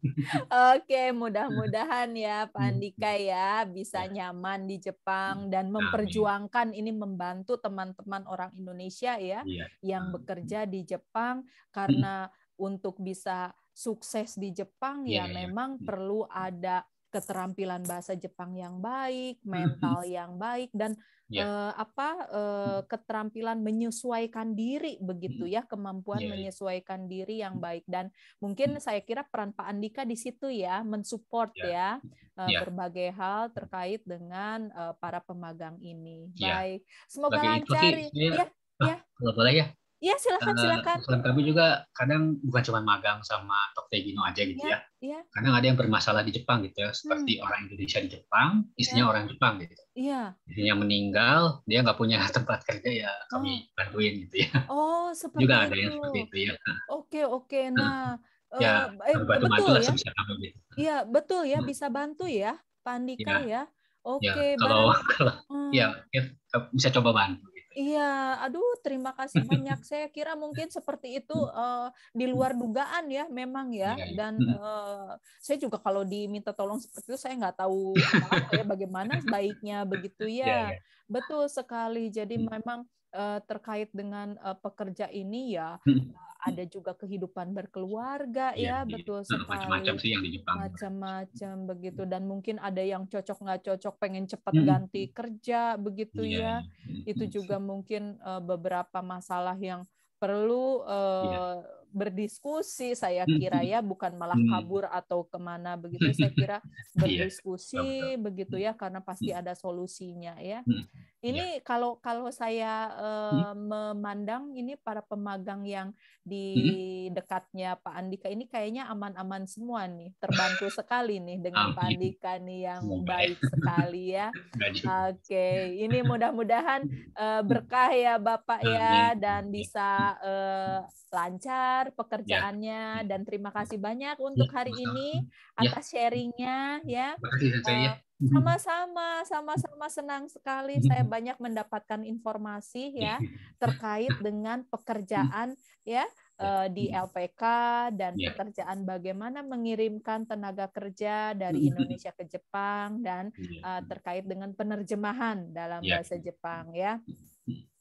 Oke, mudah-mudahan ya Pandika ya bisa ya. nyaman di Jepang dan memperjuangkan ini membantu teman-teman orang Indonesia ya iya. yang bekerja di Jepang karena untuk bisa sukses di Jepang yeah, ya yeah. Iya. memang yeah. Hmm. perlu ada keterampilan bahasa Jepang yang baik, hmm, mental hmm. yang baik dan yeah. Iya. uh, apa uh, keterampilan menyesuaikan diri begitu ya, kemampuan yeah. Iya. menyesuaikan diri yang baik dan mungkin saya kira peran Pak Andika di situ ya, mensupport yeah. ya uh, eh, yeah. berbagai hal terkait dengan uh, para pemagang ini. Yeah. Baik, semoga lancar ya. Ya, ah, ya. Boleh ya. Iya silakan uh, silakan. Usulan kami juga kadang bukan cuma magang sama Toktegino aja gitu iya, ya, ya. ya. Kadang ada yang bermasalah di Jepang gitu ya, seperti hmm. orang Indonesia di Jepang, istrinya ya. orang Jepang gitu. Iya. Istrinya meninggal, dia nggak punya (laughs) tempat kerja ya kami oh. bantuin gitu ya. Oh seperti juga itu. ada yang seperti itu ya. Oke oke nah. Ya, eh, eh bantu betul ya. Gitu. Iya, betul ya, hmm. bisa bantu ya, Pak Andika iya. ya. ya. Oke, okay, ya, kalau, (laughs) kalau hmm. ya, ya bisa coba bantu Iya, aduh terima kasih banyak. (laughs) Saya kira mungkin seperti itu uh, di hmm. luar dugaan ya, memang ya. Iya, iya. Dan uh, saya juga kalau diminta tolong seperti itu saya nggak tahu apa ya bagaimana (laughs) baiknya begitu ya. Iya, Betul sekali. Jadi memang uh, terkait dengan uh, pekerja ini ya. Uh, ada juga kehidupan berkeluarga iya, ya, ya betul sekali macam-macam begitu dan mungkin ada yang cocok nggak cocok pengen cepat hmm. hmm ganti hmm. kerja begitu iya, ya, ya. itu juga mungkin uh, beberapa masalah yang perlu uh, berdiskusi saya kira ya bukan malah kabur atau kemana begitu saya kira (laughs) berdiskusi ya, begitu ya karena pasti ada solusinya ya Iya. Ini ya. kalau kalau saya uh, hmm. Eh, memandang ini para pemagang yang di hmm? dekatnya Pak Andika ini kayaknya aman-aman semua nih, terbantu sekali nih dengan Amin. Pak Andika nih yang Semoga ya. baik ya. sekali ya. (laughs) Oke, okay. Iya. ini mudah-mudahan uh, berkah ya Bapak ya Amin. ya dan bisa uh, lancar ya. pekerjaannya ya. dan terima kasih banyak untuk hari ini atas sharingnya ya. Terima kasih, saya. Mhm. Sama-sama, sama-sama senang sekali mhm. saya banyak mendapatkan informasi ya iya. terkait dengan pekerjaan ya iya. eh, di mhm. LPK dan iya. pekerjaan bagaimana mengirimkan tenaga kerja dari Indonesia ke Jepang dan eh, terkait dengan penerjemahan dalam bahasa Jepang ya.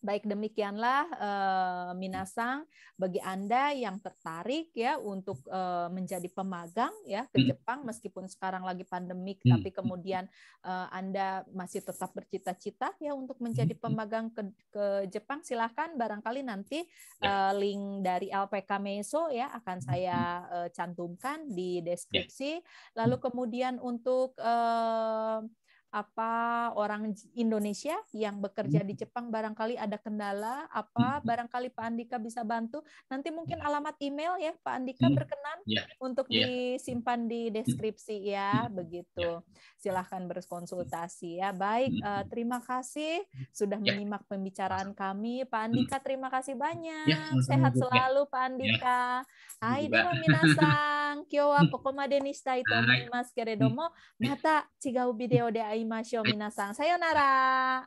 Baik demikianlah eh, Minasang bagi Anda yang tertarik ya untuk eh, menjadi pemagang ya ke hmm. Jepang meskipun sekarang lagi pandemik hmm. tapi kemudian eh, Anda masih tetap bercita-cita ya untuk menjadi hmm. pemagang ke, ke Jepang silahkan barangkali nanti ya. link dari LPK Meso ya akan saya cantumkan di ya. deskripsi lalu kemudian untuk apa orang Indonesia yang bekerja di hmm. Jepang barangkali ada kendala apa hmm. barangkali Pak Andika bisa bantu nanti mungkin hmm. alamat email ya Pak Andika berkenan yeah. untuk yeah. disimpan di deskripsi ya, ya begitu silahkan berkonsultasi ya baik uh, terima kasih sudah ya. menyimak pembicaraan kami Pak Andika terima kasih ya, banyak sehat selalu Pak Andika Hai Dewa Minasa (laughs) ん、今日はここまでにしたいと思いますけれども、また違うビデオで会いましょう、皆さん。さよなら。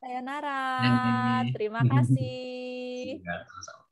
さよなら。terima kasih。(laughs)